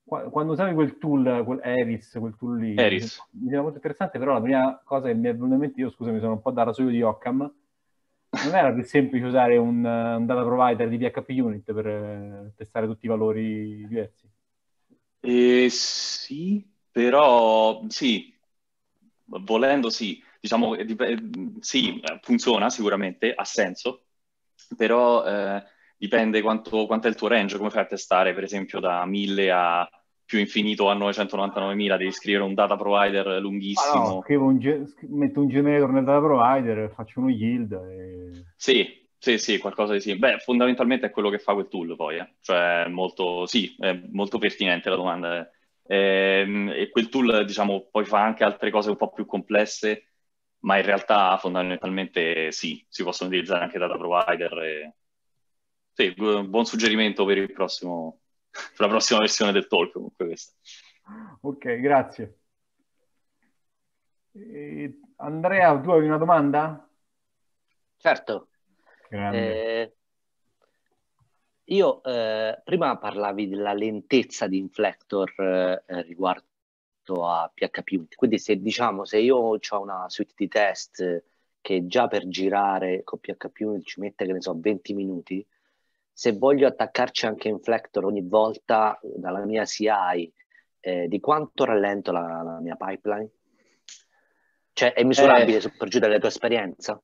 quando usavi quel tool, quel Eris, quel tool lì, Eris. mi sembra molto interessante, però la prima cosa che mi è venuta in mente, io scusa, mi sono un po' da rasoio di Occam, non era più semplice usare un, un data provider di PHP unit per eh, testare tutti i valori diversi? Eh, sì, però sì, volendo sì, diciamo eh, eh, sì, funziona sicuramente, ha senso, però... Eh, dipende quanto, quanto, è il tuo range, come fai a testare per esempio da 1000 a più infinito a 999.000, devi scrivere un data provider lunghissimo. Ah no, un ge- metto un generator nel data provider, faccio uno yield. E... Sì, sì, sì, qualcosa di sì. Beh, fondamentalmente è quello che fa quel tool poi, eh. cioè molto, sì, è molto pertinente la domanda. E, eh. ehm, e quel tool, diciamo, poi fa anche altre cose un po' più complesse, ma in realtà fondamentalmente sì, si possono utilizzare anche data provider e sì, buon suggerimento per, il prossimo, per la prossima versione del talk comunque questa. Ok, grazie. E Andrea, tu hai una domanda? Certo. Eh, io eh, prima parlavi della lentezza di Inflector eh, riguardo a PHP quindi se diciamo se io ho una suite di test che già per girare con PHP Unit ci mette che ne so 20 minuti, se voglio attaccarci anche Inflector ogni volta dalla mia CI, eh, di quanto rallento la, la, mia pipeline? Cioè, è misurabile eh, per giù dalla tua esperienza?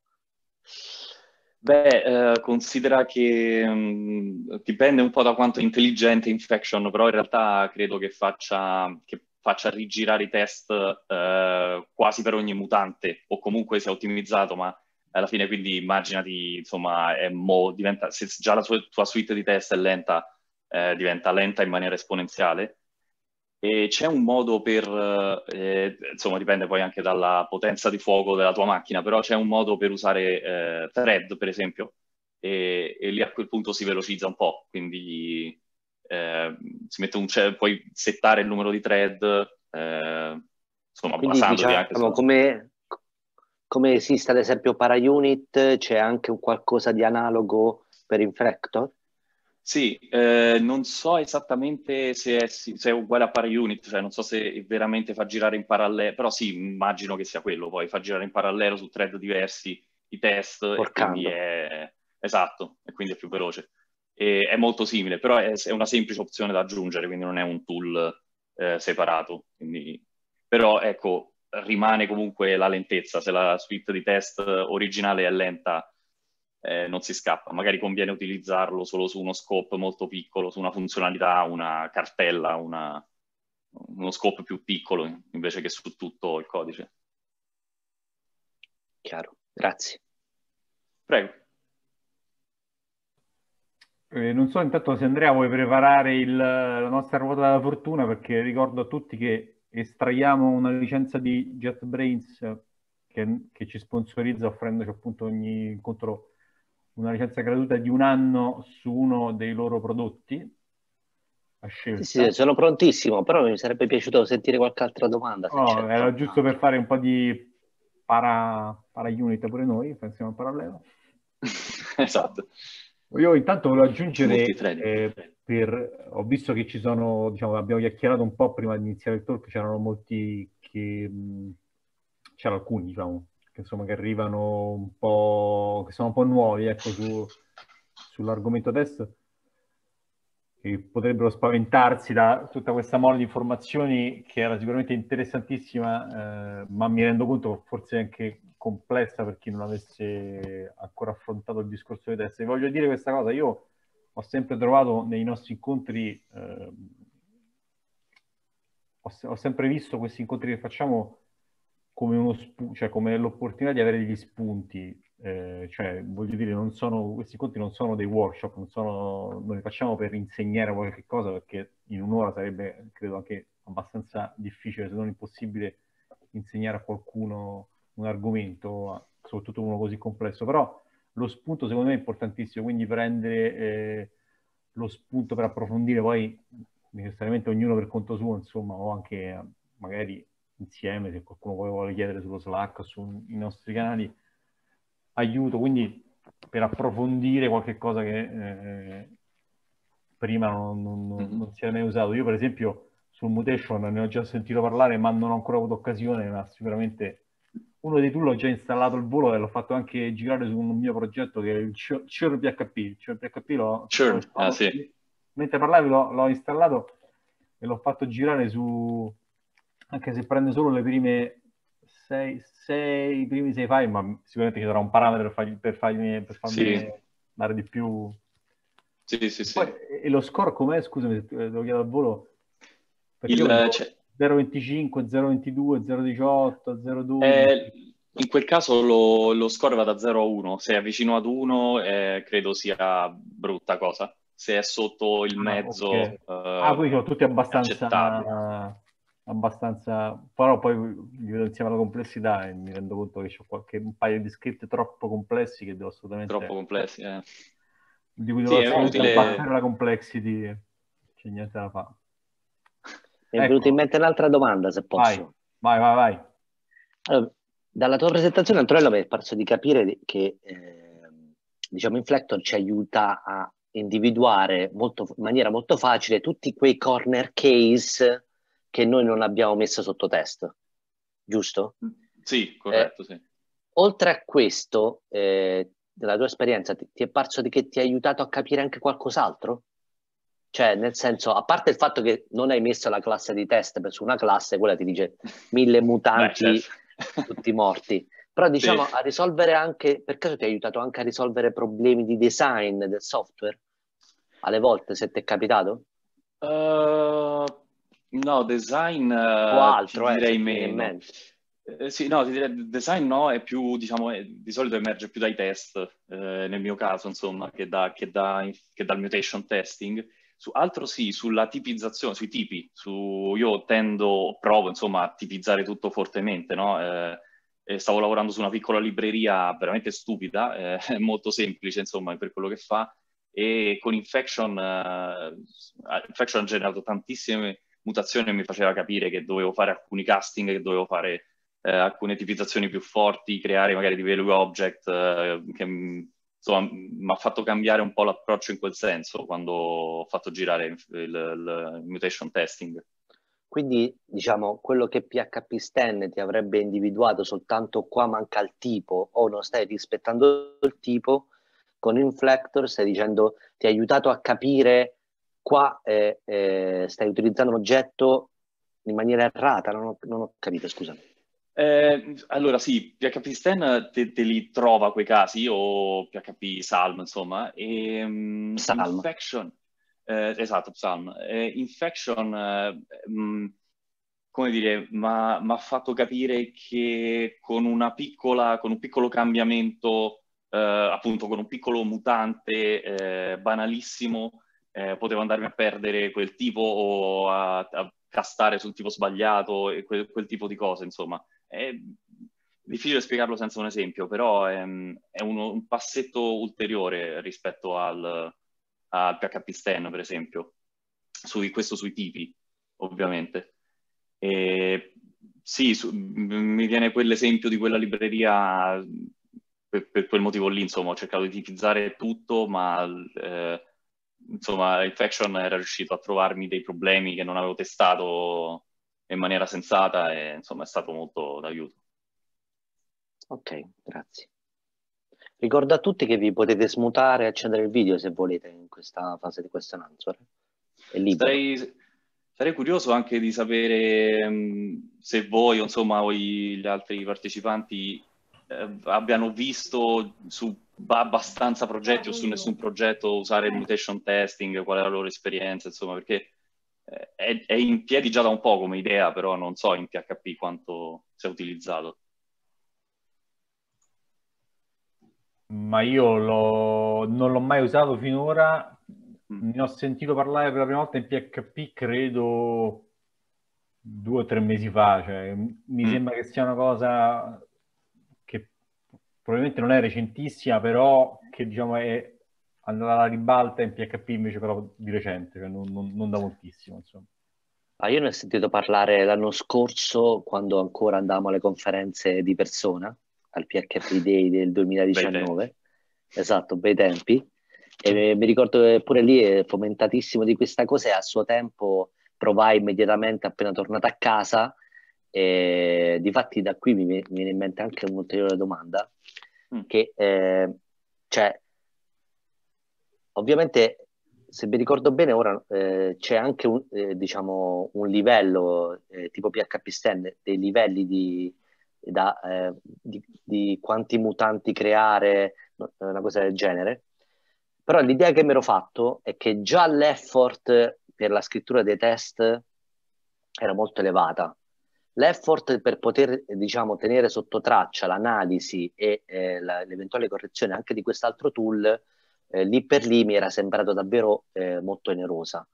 Beh, eh, considera che mh, mm, dipende un po' da quanto è intelligente Infection, però in realtà credo che faccia, che faccia rigirare i test eh, quasi per ogni mutante, o comunque sia ottimizzato, ma alla fine quindi immaginati, insomma, mo- diventa, se già la sua, tua suite di test è lenta, eh, diventa lenta in maniera esponenziale. E c'è un modo per, eh, insomma dipende poi anche dalla potenza di fuoco della tua macchina, però c'è un modo per usare eh, thread per esempio e, e, lì a quel punto si velocizza un po', quindi eh, si mette un, cioè, puoi settare il numero di thread, eh, insomma quindi, basandoti diciamo, anche su... come, come esiste ad esempio Paraunit, c'è anche un qualcosa di analogo per Infractor? Sì, eh, non so esattamente se è, se è, uguale a Paraunit, cioè non so se veramente fa girare in parallelo, però sì, immagino che sia quello, poi fa girare in parallelo su thread diversi i test, Porcando. È... esatto, e quindi è più veloce. E è molto simile, però è, è, una semplice opzione da aggiungere, quindi non è un tool eh, separato. Quindi... Però ecco, rimane comunque la lentezza, se la suite di test originale è lenta eh, non si scappa, magari conviene utilizzarlo solo su uno scope molto piccolo, su una funzionalità, una cartella, una, uno scope più piccolo invece che su tutto il codice. Chiaro, grazie. Prego. Eh, non so intanto se Andrea vuoi preparare il, la nostra ruota della fortuna perché ricordo a tutti che estraiamo una licenza di JetBrains eh, che, che ci sponsorizza offrendoci cioè, appunto ogni incontro una licenza gratuita di un anno su uno dei loro prodotti. A scelta. Sì, sì, sono prontissimo, però mi sarebbe piaciuto sentire qualche altra domanda. No, oh, era giusto per fare un po' di para, para unit pure noi, pensiamo al parallelo. esatto. Io intanto volevo aggiungere, eh, per, ho visto che ci sono, diciamo, abbiamo chiacchierato un po' prima di iniziare il talk, c'erano molti che, c'erano alcuni, diciamo, che, insomma, che arrivano un po', che sono un po' nuovi, ecco, su, sull'argomento adesso, che potrebbero spaventarsi da tutta questa mole di informazioni che era sicuramente interessantissima, eh, ma mi rendo conto forse anche complessa per chi non avesse ancora affrontato il discorso dei testa. Vi voglio dire questa cosa, io ho sempre trovato nei nostri incontri, eh, ho, ho, sempre visto questi incontri che facciamo come, uno sp- cioè come l'opportunità di avere degli spunti, eh, cioè voglio dire, sono, questi incontri non sono dei workshop, non, sono, non li facciamo per insegnare qualche cosa perché in un'ora sarebbe, credo, anche abbastanza difficile, se non impossibile, insegnare a qualcuno un argomento, soprattutto uno così complesso, però lo spunto secondo me è importantissimo, quindi prendere eh, lo spunto per approfondire poi necessariamente ognuno per conto suo, insomma, o anche magari insieme, se qualcuno poi vuole chiedere sullo Slack o sui nostri canali, aiuto, quindi per approfondire qualche cosa che eh, prima non, non, non, mm-hmm. non, si era mai usato. Io per esempio sul mutation ne ho già sentito parlare, ma non ho ancora avuto occasione, ma sicuramente uno dei tool l'ho già installato il volo e l'ho fatto anche girare su un mio progetto che è il Churn PHP. Il Churn PHP l'ho... Churn, sure. ah sì. Mentre parlavi l'ho, l'ho installato e l'ho fatto girare su... anche se prende solo le prime sei, sei, i primi sei file, ma sicuramente ci sarà un parametro per fargli, per fargli, per fargli sì. dare di più. Sì, sì, sì. Poi, e lo score com'è? Scusami, eh, te lo chiedo al volo. Il, io... Eh, c'è, 0,25, 0,22, 0,18, 0,2. in quel caso lo, lo, score va da 0 a 1, se è vicino ad 1 eh, credo sia brutta cosa, se è sotto il ah, mezzo... Ah, okay. eh, ah quindi sono tutti abbastanza... abbastanza... però poi gli vedo insieme alla complessità e mi rendo conto che c'è qualche, un paio di script troppo complessi che devo assolutamente... Troppo complessi, eh. Di cui devo sì, assolutamente utile... abbassare la complexity, c'è niente da fare. Mi è ecco. venuta in ecco. mente un'altra domanda, se posso. Vai, vai, vai. vai. Allora, dalla tua presentazione, Antonello, mi è parso di capire che, eh, diciamo, Inflector ci aiuta a individuare molto, in maniera molto facile tutti quei corner case che noi non abbiamo messo sotto testo, giusto? Sì, eh, corretto, eh, sì. Oltre a questo, eh, della tua esperienza, ti, ti è parso di che ti ha aiutato a capire anche qualcos'altro? Cioè, nel senso, a parte il fatto che non hai messo la classe di test su una classe, quella ti dice mille mutanti, Beh, certo. tutti morti. Però diciamo sì. a risolvere anche, per caso ti ha aiutato anche a risolvere problemi di design del software? Alle volte, se ti è capitato? Uh, no, design eh, o altro, eh, direi meno. Eh, sì, no, ti direi design no, è più, diciamo, è, di solito emerge più dai test, eh, nel mio caso, insomma, che, da, che, da, che dal mutation testing. Su altro sì, sulla tipizzazione, sui tipi, su, io tendo, provo insomma a tipizzare tutto fortemente, no? Eh, eh stavo lavorando su una piccola libreria veramente stupida, eh, molto semplice insomma per quello che fa, e con Infection, uh, Infection ha generato tantissime mutazioni e mi faceva capire che dovevo fare alcuni casting, che dovevo fare eh, alcune tipizzazioni più forti, creare magari dei value object eh, che insomma, mi ha fatto cambiare un po' l'approccio in quel senso quando ho fatto girare il, il, il mutation testing. Quindi, diciamo, quello che PHP Stan ti avrebbe individuato soltanto qua manca il tipo o non stai rispettando il tipo, con Inflector stai dicendo ti ha aiutato a capire qua eh, eh, stai utilizzando un oggetto in maniera errata, non ho, non ho capito, scusami. Eh, allora sì, PHP Stan te, te, li trova quei casi, o PHP Salm, insomma. E, um, Salm. Infection, eh, esatto, Psalm. Eh, Infection, eh, mh, mm, come dire, mi ha fatto capire che con, una piccola, con un piccolo cambiamento, eh, appunto con un piccolo mutante eh, banalissimo, eh, potevo andarmi a perdere quel tipo o a, a castare sul tipo sbagliato e quel, quel tipo di cose, insomma. È difficile spiegarlo senza un esempio, però è, è uno, un passetto ulteriore rispetto al, al PHP Stan, per esempio, sui, questo sui tipi, ovviamente. E, sì, su, mi viene quell'esempio di quella libreria per, per, quel motivo lì, insomma, ho cercato di tipizzare tutto, ma eh, insomma, Infection era riuscito a trovarmi dei problemi che non avevo testato in maniera sensata e insomma è stato molto d'aiuto. Ok, grazie. Ricordo a tutti che vi potete smutare e accendere il video se volete in questa fase di question answer. Eh? È libero. Sarei, sarei curioso anche di sapere mh, mm, se voi insomma o gli altri partecipanti eh, abbiano visto su abbastanza progetti o su nessun progetto usare il mutation testing, qual è la loro esperienza, insomma, perché eh, è, è, in piedi già da un po' come idea, però non so in PHP quanto sia utilizzato. Ma io l'ho, non l'ho mai usato finora, mm. ne ho sentito parlare per la prima volta in PHP credo due o tre mesi fa, cioè, mi mm. sembra che sia una cosa che probabilmente non è recentissima, però che diciamo è allora alla ribalta in PHP invece però di recente, cioè non, non, non da moltissimo insomma. Ah, io ne ho sentito parlare l'anno scorso quando ancora andavamo alle conferenze di persona, al PHP Day del 2019, esatto, bei tempi, e mi ricordo che pure lì è fomentatissimo di questa cosa e a suo tempo provai immediatamente appena tornata a casa e difatti da qui mi viene in mente anche un'ulteriore domanda, mm. che eh, cioè, Ovviamente, se vi ricordo bene, ora eh, c'è anche un, eh, diciamo, un livello eh, tipo PHP stand, dei livelli di, da, eh, di, di quanti mutanti creare, una cosa del genere. Però l'idea che mi ero fatto è che già l'effort per la scrittura dei test era molto elevata. L'effort per poter, diciamo, tenere sotto traccia l'analisi e eh, la, l'eventuale correzione anche di quest'altro tool eh, lì per lì mi era sembrato davvero eh, molto onerosa.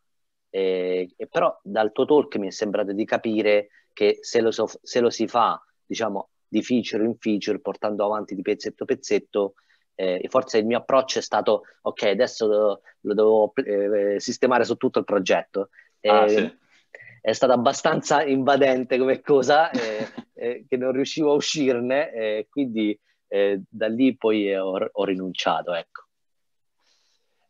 Eh, però dal tuo talk mi è sembrato di capire che se lo, so, se lo, si fa, diciamo, di feature in feature, portando avanti di pezzetto pezzetto, eh, forse il mio approccio è stato, ok, adesso lo devo eh, sistemare su tutto il progetto. Ah, sì. È stata abbastanza invadente come cosa, eh, eh, che non riuscivo a uscirne, quindi da lì poi ho, ho rinunciato, ecco.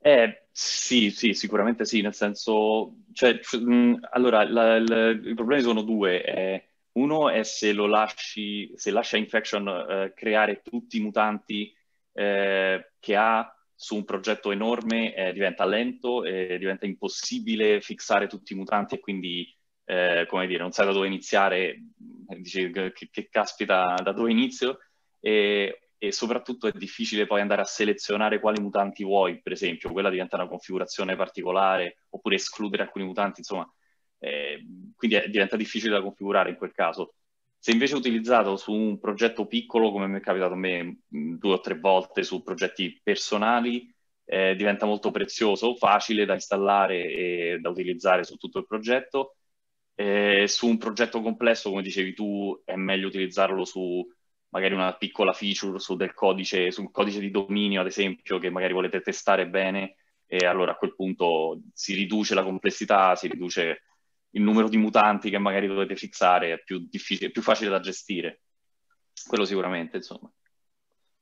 Eh, sì, sì, sicuramente sì, nel senso, cioè, mh, allora, la- la- i problemi sono due. eh. uno è se lo lasci, se lascia Infection eh, creare tutti i mutanti eh, che ha su un progetto enorme, eh, diventa lento e diventa impossibile fissare tutti i mutanti e quindi, eh, come dire, non sai da dove iniziare, dici che, che caspita, da dove inizio? E, e soprattutto è difficile poi andare a selezionare quali mutanti vuoi, per esempio, quella diventa una configurazione particolare, oppure escludere alcuni mutanti, insomma, eh, quindi è, diventa difficile da configurare in quel caso. Se invece utilizzato su un progetto piccolo, come mi è capitato a me mm, due o tre volte su progetti personali, eh, diventa molto prezioso, facile da installare e da utilizzare su tutto il progetto. Eh, su un progetto complesso, come dicevi tu, è meglio utilizzarlo su magari una piccola feature su codice, sul codice di dominio, ad esempio, che magari volete testare bene, e allora a quel punto si riduce la complessità, si riduce il numero di mutanti che magari dovete fissare, è più, difficile, più facile da gestire. Quello sicuramente, insomma.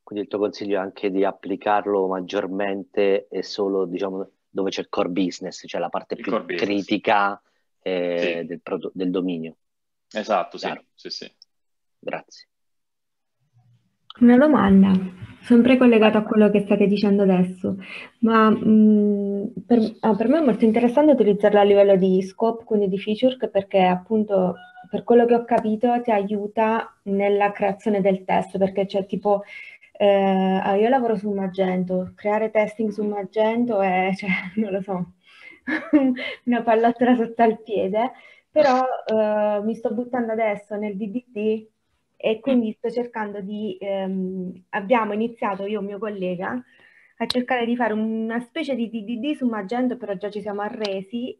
Quindi il tuo consiglio è anche di applicarlo maggiormente e solo, diciamo, dove c'è il core business, cioè la parte più critica eh, sì. del, del, dominio. Esatto, sì, sì, sì. Grazie. Una domanda, sempre collegata a quello che state dicendo adesso, ma mh, per, ah, per me è molto interessante utilizzarla a livello di scope, quindi di feature, perché appunto per quello che ho capito ti aiuta nella creazione del testo, perché c'è tipo eh, ah, io lavoro su Magento, creare testing su Magento è, cioè, non lo so, una pallottola sotto al piede, però eh, mi sto buttando adesso nel DDT e quindi sto cercando di, ehm, abbiamo iniziato io e mio collega a cercare di fare una specie di DDD su Magento, però già ci siamo arresi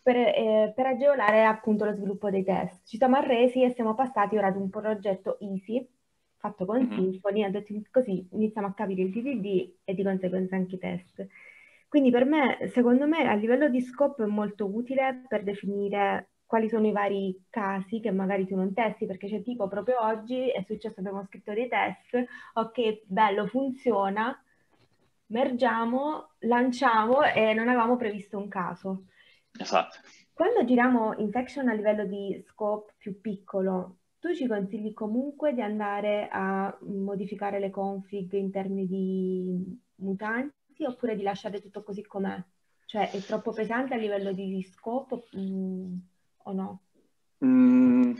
per, eh, per, agevolare appunto lo sviluppo dei test. Ci siamo arresi e siamo passati ora ad un progetto easy fatto con mhm. Symfony, così iniziamo a capire il DDD e di conseguenza anche i test. Quindi per me, secondo me, a livello di scopo è molto utile per definire quali sono i vari casi che magari tu non testi, perché c'è tipo proprio oggi è successo, abbiamo scritto dei test, ok, bello, funziona, mergiamo, lanciamo e non avevamo previsto un caso. Esatto. Quando giriamo infection a livello di scope più piccolo, tu ci consigli comunque di andare a modificare le config in termini di mutanti oppure di lasciare tutto così com'è? Cioè è troppo pesante a livello di scope? Mh, mm, o no? Mm,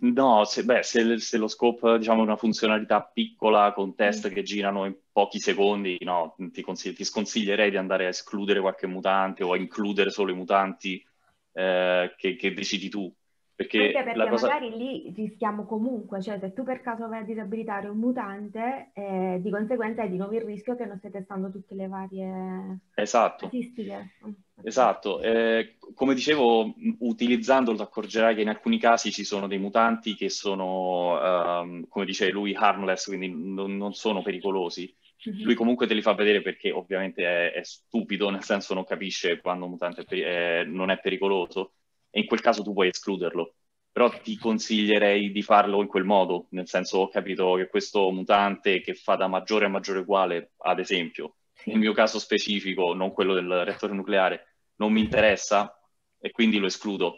no, se, beh, se, se, lo scope diciamo, è una funzionalità piccola con test mm. che girano in pochi secondi, no, ti, consig- ti, sconsiglierei di andare a escludere qualche mutante o a includere solo i mutanti eh, che, che, decidi tu. Perché, perché, perché cosa... magari lì rischiamo comunque, cioè se tu per caso vai a disabilitare un mutante, eh, di conseguenza è di nuovo il rischio che non stai testando tutte le varie esatto. statistiche. Esatto. Esatto, eh, come dicevo, utilizzandolo ti accorgerai che in alcuni casi ci sono dei mutanti che sono, um, come dice lui, harmless, quindi non, non sono pericolosi. Mm-hmm. Lui comunque te li fa vedere perché ovviamente è, è stupido, nel senso non capisce quando un mutante è peri- è, non è pericoloso e in quel caso tu puoi escluderlo. Però ti consiglierei di farlo in quel modo, nel senso ho capito che questo mutante che fa da maggiore a maggiore uguale, ad esempio, nel mio caso specifico, non quello del reattore nucleare, non mi interessa e quindi lo escludo,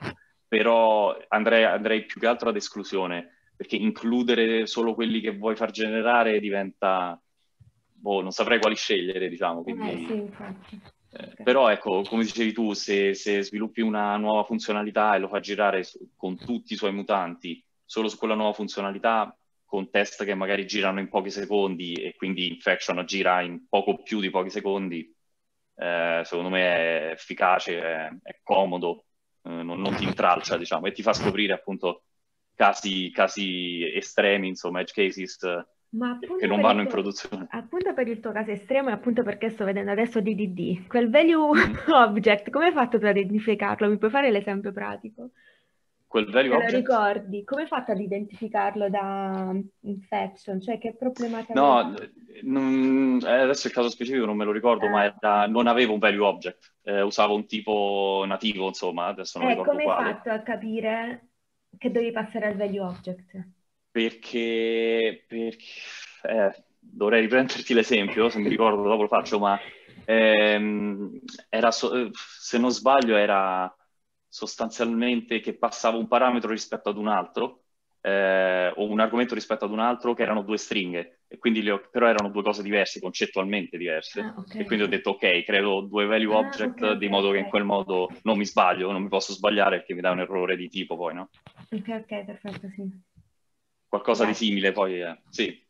però andrei, andrei più che altro ad esclusione, perché includere solo quelli che vuoi far generare diventa... Boh, non saprei quali scegliere, diciamo. Eh, quindi... Eh, sì, infatti. Eh, però ecco, come dicevi tu, se, se, sviluppi una nuova funzionalità e lo fa girare su, con tutti i suoi mutanti, solo su quella nuova funzionalità, con test che magari girano in pochi secondi e quindi Infection gira in poco più di pochi secondi, eh, secondo me è efficace, è, è comodo, eh, non, non, ti intralcia, diciamo, e ti fa scoprire appunto casi, casi estremi, insomma, edge cases che non vanno tuo, in produzione. Appunto per il tuo caso estremo e appunto perché sto vedendo adesso DDD, quel value mm. object, come hai fatto per identificarlo? Mi puoi fare l'esempio pratico? quel value object... lo ricordi? Come hai fatto ad identificarlo da infection? Cioè che problematica... No, non... Eh, adesso il caso specifico non me lo ricordo, eh. ma ah. era... non avevo un value object, eh, usavo un tipo nativo, insomma, adesso non eh, ricordo come quale. hai fatto a capire che dovevi passare al value object? Perché... perché... Eh, dovrei riprenderti l'esempio, se mi ricordo dopo lo faccio, ma ehm, era so... Eh, se non sbaglio era sostanzialmente che passava un parametro rispetto ad un altro eh, o un argomento rispetto ad un altro che erano due stringhe e quindi ho, però erano due cose diverse, concettualmente diverse ah, okay. e quindi ho detto ok, creo due value ah, object okay, di okay, modo che in quel modo non mi sbaglio, non mi posso sbagliare perché mi dà un errore di tipo poi, no? Ok, ok, perfetto, sì. Qualcosa di simile poi, eh. sì.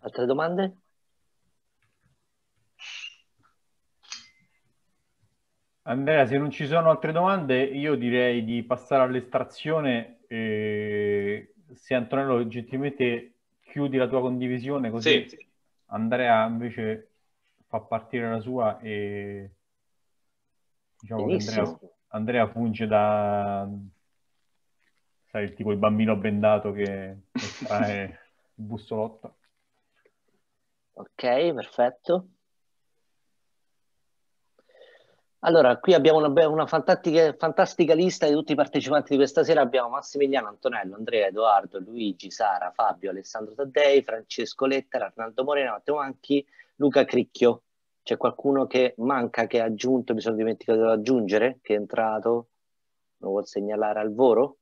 Altre domande? Andrea, se non ci sono altre domande, io direi di passare all'estrazione. Eh, se Antonello gentilmente chiudi la tua condivisione, così sì. Andrea invece fa partire la sua e diciamo che Andrea, Andrea funge da sai, tipo il bambino bendato che fa eh, il bussolotto. Ok, perfetto. Allora, qui abbiamo una, una fantastica, fantastica, lista di tutti i partecipanti di questa sera. Abbiamo Massimiliano, Antonello, Andrea, Edoardo, Luigi, Sara, Fabio, Alessandro Taddei, Francesco Lettera, Arnaldo Moreno, Matteo Manchi, Luca Cricchio. C'è qualcuno che manca, che ha aggiunto, mi sono dimenticato di aggiungere, che è entrato, lo vuol segnalare al volo?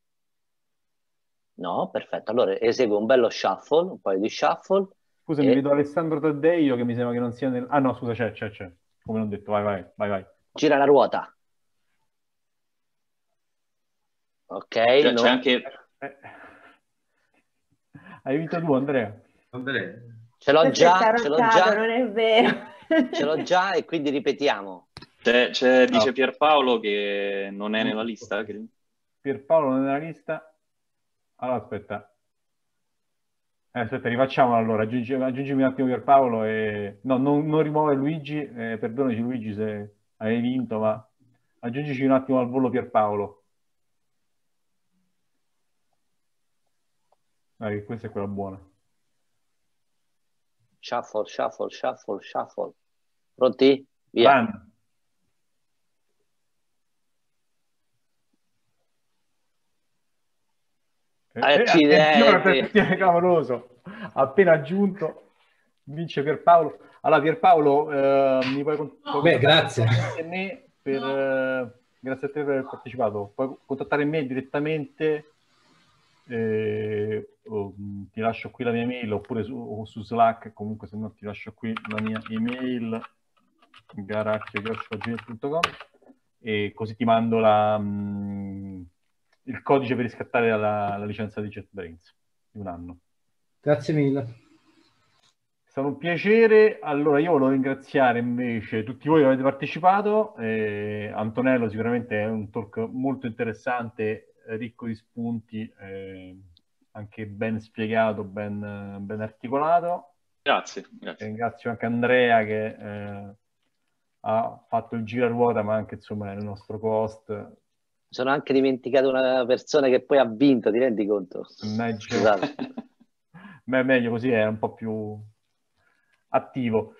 No, perfetto. Allora eseguo un bello shuffle, un paio di shuffle. Scusa, e... vedo Alessandro Taddei, io che mi sembra che non sia nel... Ah no, scusa, c'è, c'è, c'è. Come l'ho detto, vai, vai, vai, vai. Gira la ruota. Ok. Cioè, non... C'è anche... Eh. Hai vinto tu, Andrea. Andrea. Ce l'ho già, ce l'ho già. Non è vero. ce l'ho già e quindi ripetiamo. C'è, c'è, no. Dice Pierpaolo che non è nella lista. Pierpaolo non è nella lista. Allora aspetta. Eh, aspetta, rifacciamo allora. Aggiungi, aggiungimi un attimo Pierpaolo e... No, non, non rimuove Luigi. Eh, perdonaci Luigi se hai vinto, ma aggiungici un attimo al volo Pierpaolo. Dai, questa è quella buona. Shuffle, shuffle, shuffle, shuffle. Pronti? Via. Van. Eh, eh, accidenti! Eh, clamoroso. Appena aggiunto vince Pierpaolo. Allora Pierpaolo, eh, mi puoi contattare? Beh, grazie. Per, no. Eh, grazie a te per aver partecipato. Puoi contattare me direttamente, eh, o, mm, ti lascio qui la mia mail oppure su, su Slack, comunque se no ti lascio qui la mia email garacchio.com e così ti mando la, mh, mm, il codice per riscattare la, la licenza di JetBrains di un anno. Grazie mille stato un piacere. Allora, io volevo ringraziare invece tutti voi che avete partecipato. Eh, Antonello sicuramente è un talk molto interessante, ricco di spunti, eh, anche ben spiegato, ben, ben articolato. Grazie, grazie. Ringrazio anche Andrea che eh, ha fatto il giro a ruota, ma anche insomma il nostro Mi Sono anche dimenticato una persona che poi ha vinto, ti rendi conto? Meglio, Scusate. Esatto. Ma meglio così, è un po' più attivo.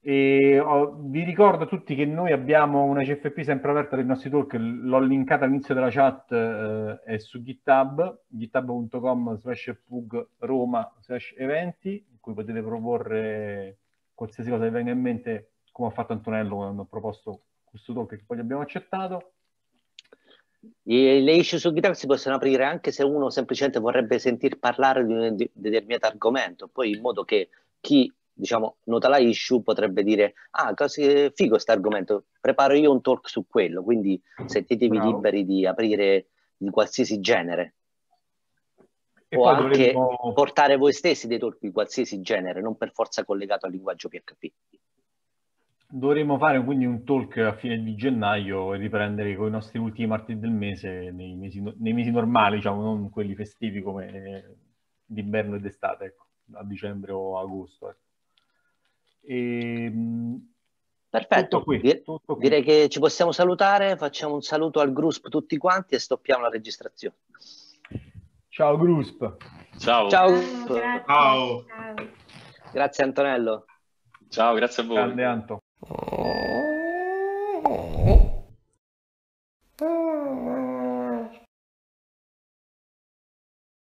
E ho, oh, vi ricordo a tutti che noi abbiamo una CFP sempre aperta dei nostri talk, l'ho linkata all'inizio della chat, eh, è su GitHub, github.com slash pug roma slash eventi, in cui potete proporre qualsiasi cosa vi venga in mente, come ha fatto Antonello quando ha proposto questo talk che poi abbiamo accettato. le issue su GitHub si possono aprire anche se uno semplicemente vorrebbe sentir parlare di un determinato argomento, poi in modo che chi diciamo, nota la issue potrebbe dire, ah, cose, figo questo argomento, preparo io un talk su quello, quindi sentitevi Bravo. liberi di aprire di qualsiasi genere. E o anche dovremmo... portare voi stessi dei talk di qualsiasi genere, non per forza collegato al linguaggio PHP. Dovremmo fare quindi un talk a fine di gennaio e riprendere con i nostri ultimi martedì del mese, nei mesi, nei mesi normali, diciamo, non quelli festivi come d'inverno ed estate, ecco, a dicembre o agosto. Ecco. E, ehm, Perfetto, tutto qui, tutto qui. direi che ci possiamo salutare, facciamo un saluto al Grusp tutti quanti e stoppiamo la registrazione. Ciao Grusp. Ciao. Ciao. Grazie. Ciao. Grazie Antonello. Ciao, grazie a voi. Grande Anto.